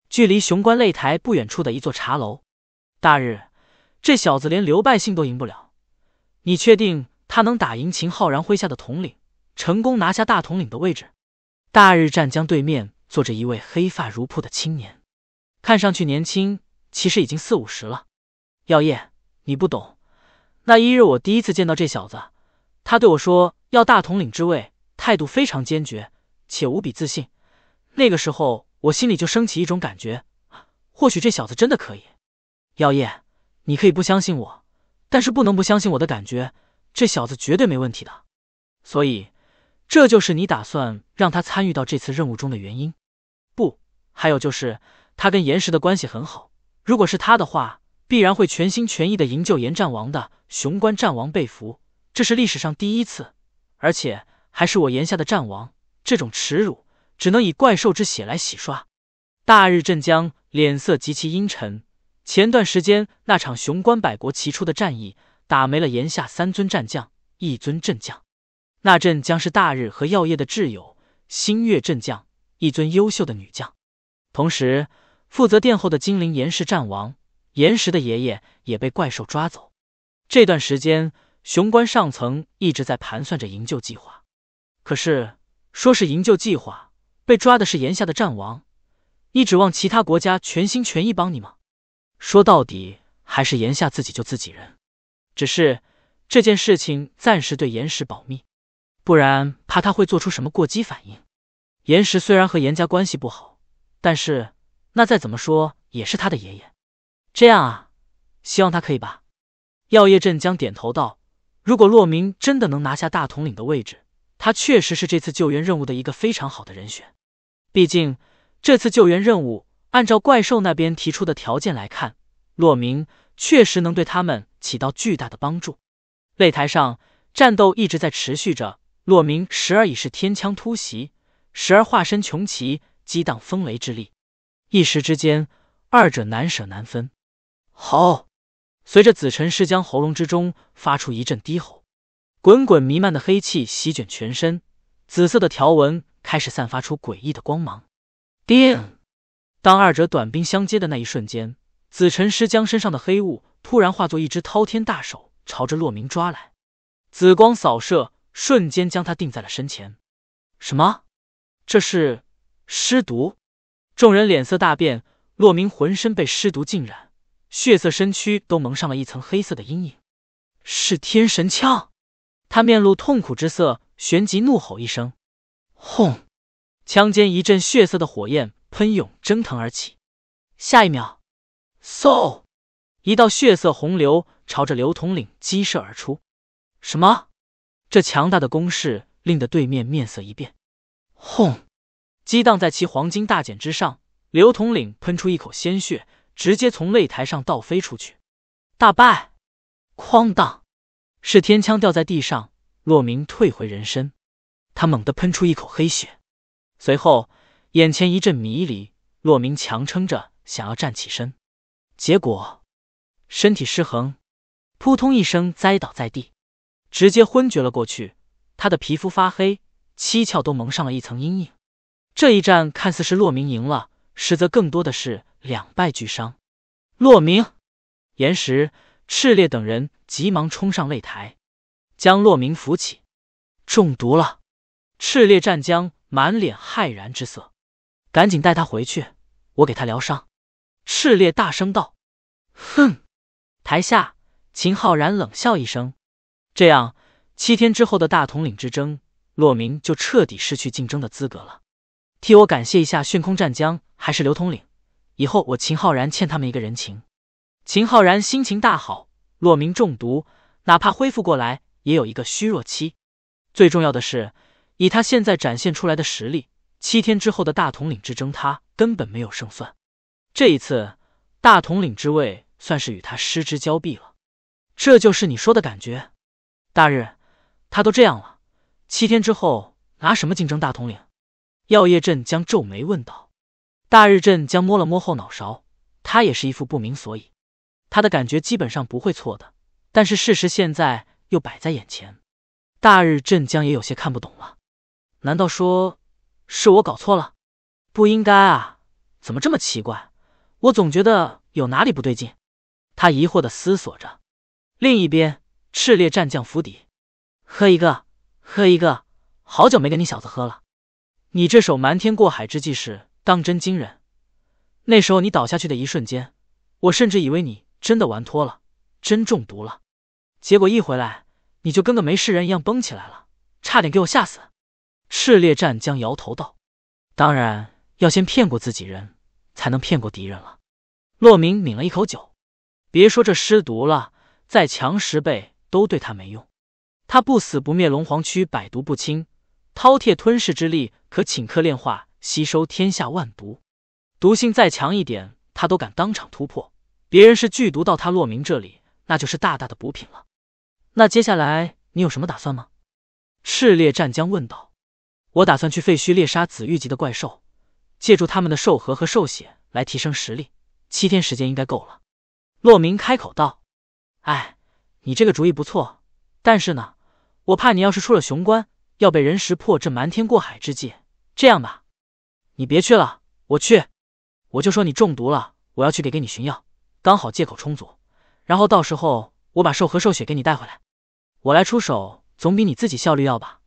距离雄关擂台不远处的一座茶楼，大日，这小子连刘拜信都赢不了，你确定他能打赢秦浩然麾下的统领，成功拿下大统领的位置？大日战将对面坐着一位黑发如瀑的青年。看上去年轻，其实已经四五十了。耀业，你不懂。那一日我第一次见到这小子，他对我说要大统领之位，态度非常坚决，且无比自信。那个时候我心里就升起一种感觉，或许这小子真的可以。耀业，你可以不相信我，但是不能不相信我的感觉，这小子绝对没问题的。所以这就是你打算让他参与到这次任务中的原因。不，还有就是。他跟岩石的关系很好，如果是他的话，必然会全心全意的营救岩战王的雄关战王被俘，这是历史上第一次，而且还是我炎下的战王，这种耻辱只能以怪兽之血来洗刷。大日镇江脸色极其阴沉，前段时间那场雄关百国齐出的战役，打没了炎下三尊战将，一尊镇将，那镇将是大日和药业的挚友星月镇将，一尊优秀的女将，同时。负责殿后的精灵岩石战王，岩石的爷爷也被怪兽抓走。这段时间，雄关上层一直在盘算着营救计划。可是，说是营救计划，被抓的是岩下的战王，你指望其他国家全心全意帮你吗？说到底，还是岩下自己救自己人。只是这件事情暂时对岩石保密，不然怕他会做出什么过激反应。岩石虽然和严家关系不好，但是。那再怎么说也是他的爷爷，这样啊，希望他可以吧。药业镇江点头道：“如果洛明真的能拿下大统领的位置，他确实是这次救援任务的一个非常好的人选。毕竟这次救援任务，按照怪兽那边提出的条件来看，洛明确实能对他们起到巨大的帮助。”擂台上战斗一直在持续着，洛明时而已是天枪突袭，时而化身穷奇，激荡风雷之力。一时之间，二者难舍难分。好，随着紫尘师将喉咙之中发出一阵低吼，滚滚弥漫的黑气席卷全身，紫色的条纹开始散发出诡异的光芒。叮！当二者短兵相接的那一瞬间，紫尘师将身上的黑雾突然化作一只滔天大手，朝着洛明抓来，紫光扫射，瞬间将他定在了身前。什么？这是尸毒？众人脸色大变，洛明浑身被尸毒浸染，血色身躯都蒙上了一层黑色的阴影。是天神枪！他面露痛苦之色，旋即怒吼一声，轰！枪尖一阵血色的火焰喷涌蒸腾而起，下一秒，嗖！一道血色洪流朝着刘统领激射而出。什么？这强大的攻势令得对面面色一变，轰！激荡在其黄金大茧之上，刘统领喷出一口鲜血，直接从擂台上倒飞出去，大败。哐当，是天枪掉在地上。洛明退回人身，他猛地喷出一口黑血，随后眼前一阵迷离。洛明强撑着想要站起身，结果身体失衡，扑通一声栽倒在地，直接昏厥了过去。他的皮肤发黑，七窍都蒙上了一层阴影。这一战看似是骆明赢了，实则更多的是两败俱伤。骆明、岩石、赤烈等人急忙冲上擂台，将骆明扶起。中毒了！赤烈战将满脸骇然之色，赶紧带他回去，我给他疗伤。赤烈大声道：“哼！”台下，秦浩然冷笑一声：“这样，七天之后的大统领之争，骆明就彻底失去竞争的资格了。”替我感谢一下炫空战将，还是刘统领，以后我秦浩然欠他们一个人情。秦浩然心情大好，洛明中毒，哪怕恢复过来，也有一个虚弱期。最重要的是，以他现在展现出来的实力，七天之后的大统领之争，他根本没有胜算。这一次，大统领之位算是与他失之交臂了。这就是你说的感觉？大日，他都这样了，七天之后拿什么竞争大统领？药业镇将皱眉问道：“大日镇将摸了摸后脑勺，他也是一副不明所以。他的感觉基本上不会错的，但是事实现在又摆在眼前，大日镇将也有些看不懂了。难道说是我搞错了？不应该啊，怎么这么奇怪？我总觉得有哪里不对劲。”他疑惑的思索着。另一边，赤烈战将府邸：“喝一个，喝一个，好久没跟你小子喝了。”你这手瞒天过海之计是当真惊人。那时候你倒下去的一瞬间，我甚至以为你真的玩脱了，真中毒了。结果一回来，你就跟个没事人一样蹦起来了，差点给我吓死。赤烈战将摇头道：“当然要先骗过自己人，才能骗过敌人了。”洛明抿了一口酒，别说这尸毒了，再强十倍都对他没用。他不死不灭，龙皇躯百毒不侵。饕餮吞噬之力，可顷刻炼化吸收天下万毒，毒性再强一点，他都敢当场突破。别人是剧毒，到他洛明这里，那就是大大的补品了。那接下来你有什么打算吗？赤烈战将问道。我打算去废墟猎杀紫玉级的怪兽，借助他们的兽核和兽血来提升实力。七天时间应该够了。洛明开口道。哎，你这个主意不错，但是呢，我怕你要是出了雄关。要被人识破这瞒天过海之计，这样吧，你别去了，我去。我就说你中毒了，我要去给给你寻药，刚好借口充足。然后到时候我把兽和兽血给你带回来，我来出手总比你自己效率要吧。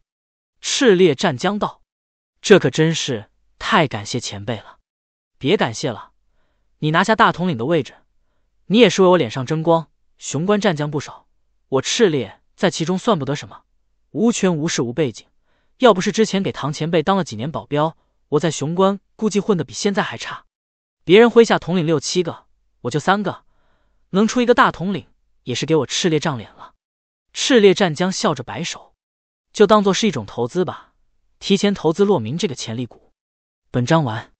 赤烈战将道，这可真是太感谢前辈了。别感谢了，你拿下大统领的位置，你也是为我脸上争光。雄关战将不少，我赤烈在其中算不得什么。无权无势无背景，要不是之前给唐前辈当了几年保镖，我在雄关估计混得比现在还差。别人麾下统领六七个，我就三个，能出一个大统领，也是给我赤烈仗脸了。赤烈战江笑着摆手，就当做是一种投资吧，提前投资洛明这个潜力股。本章完。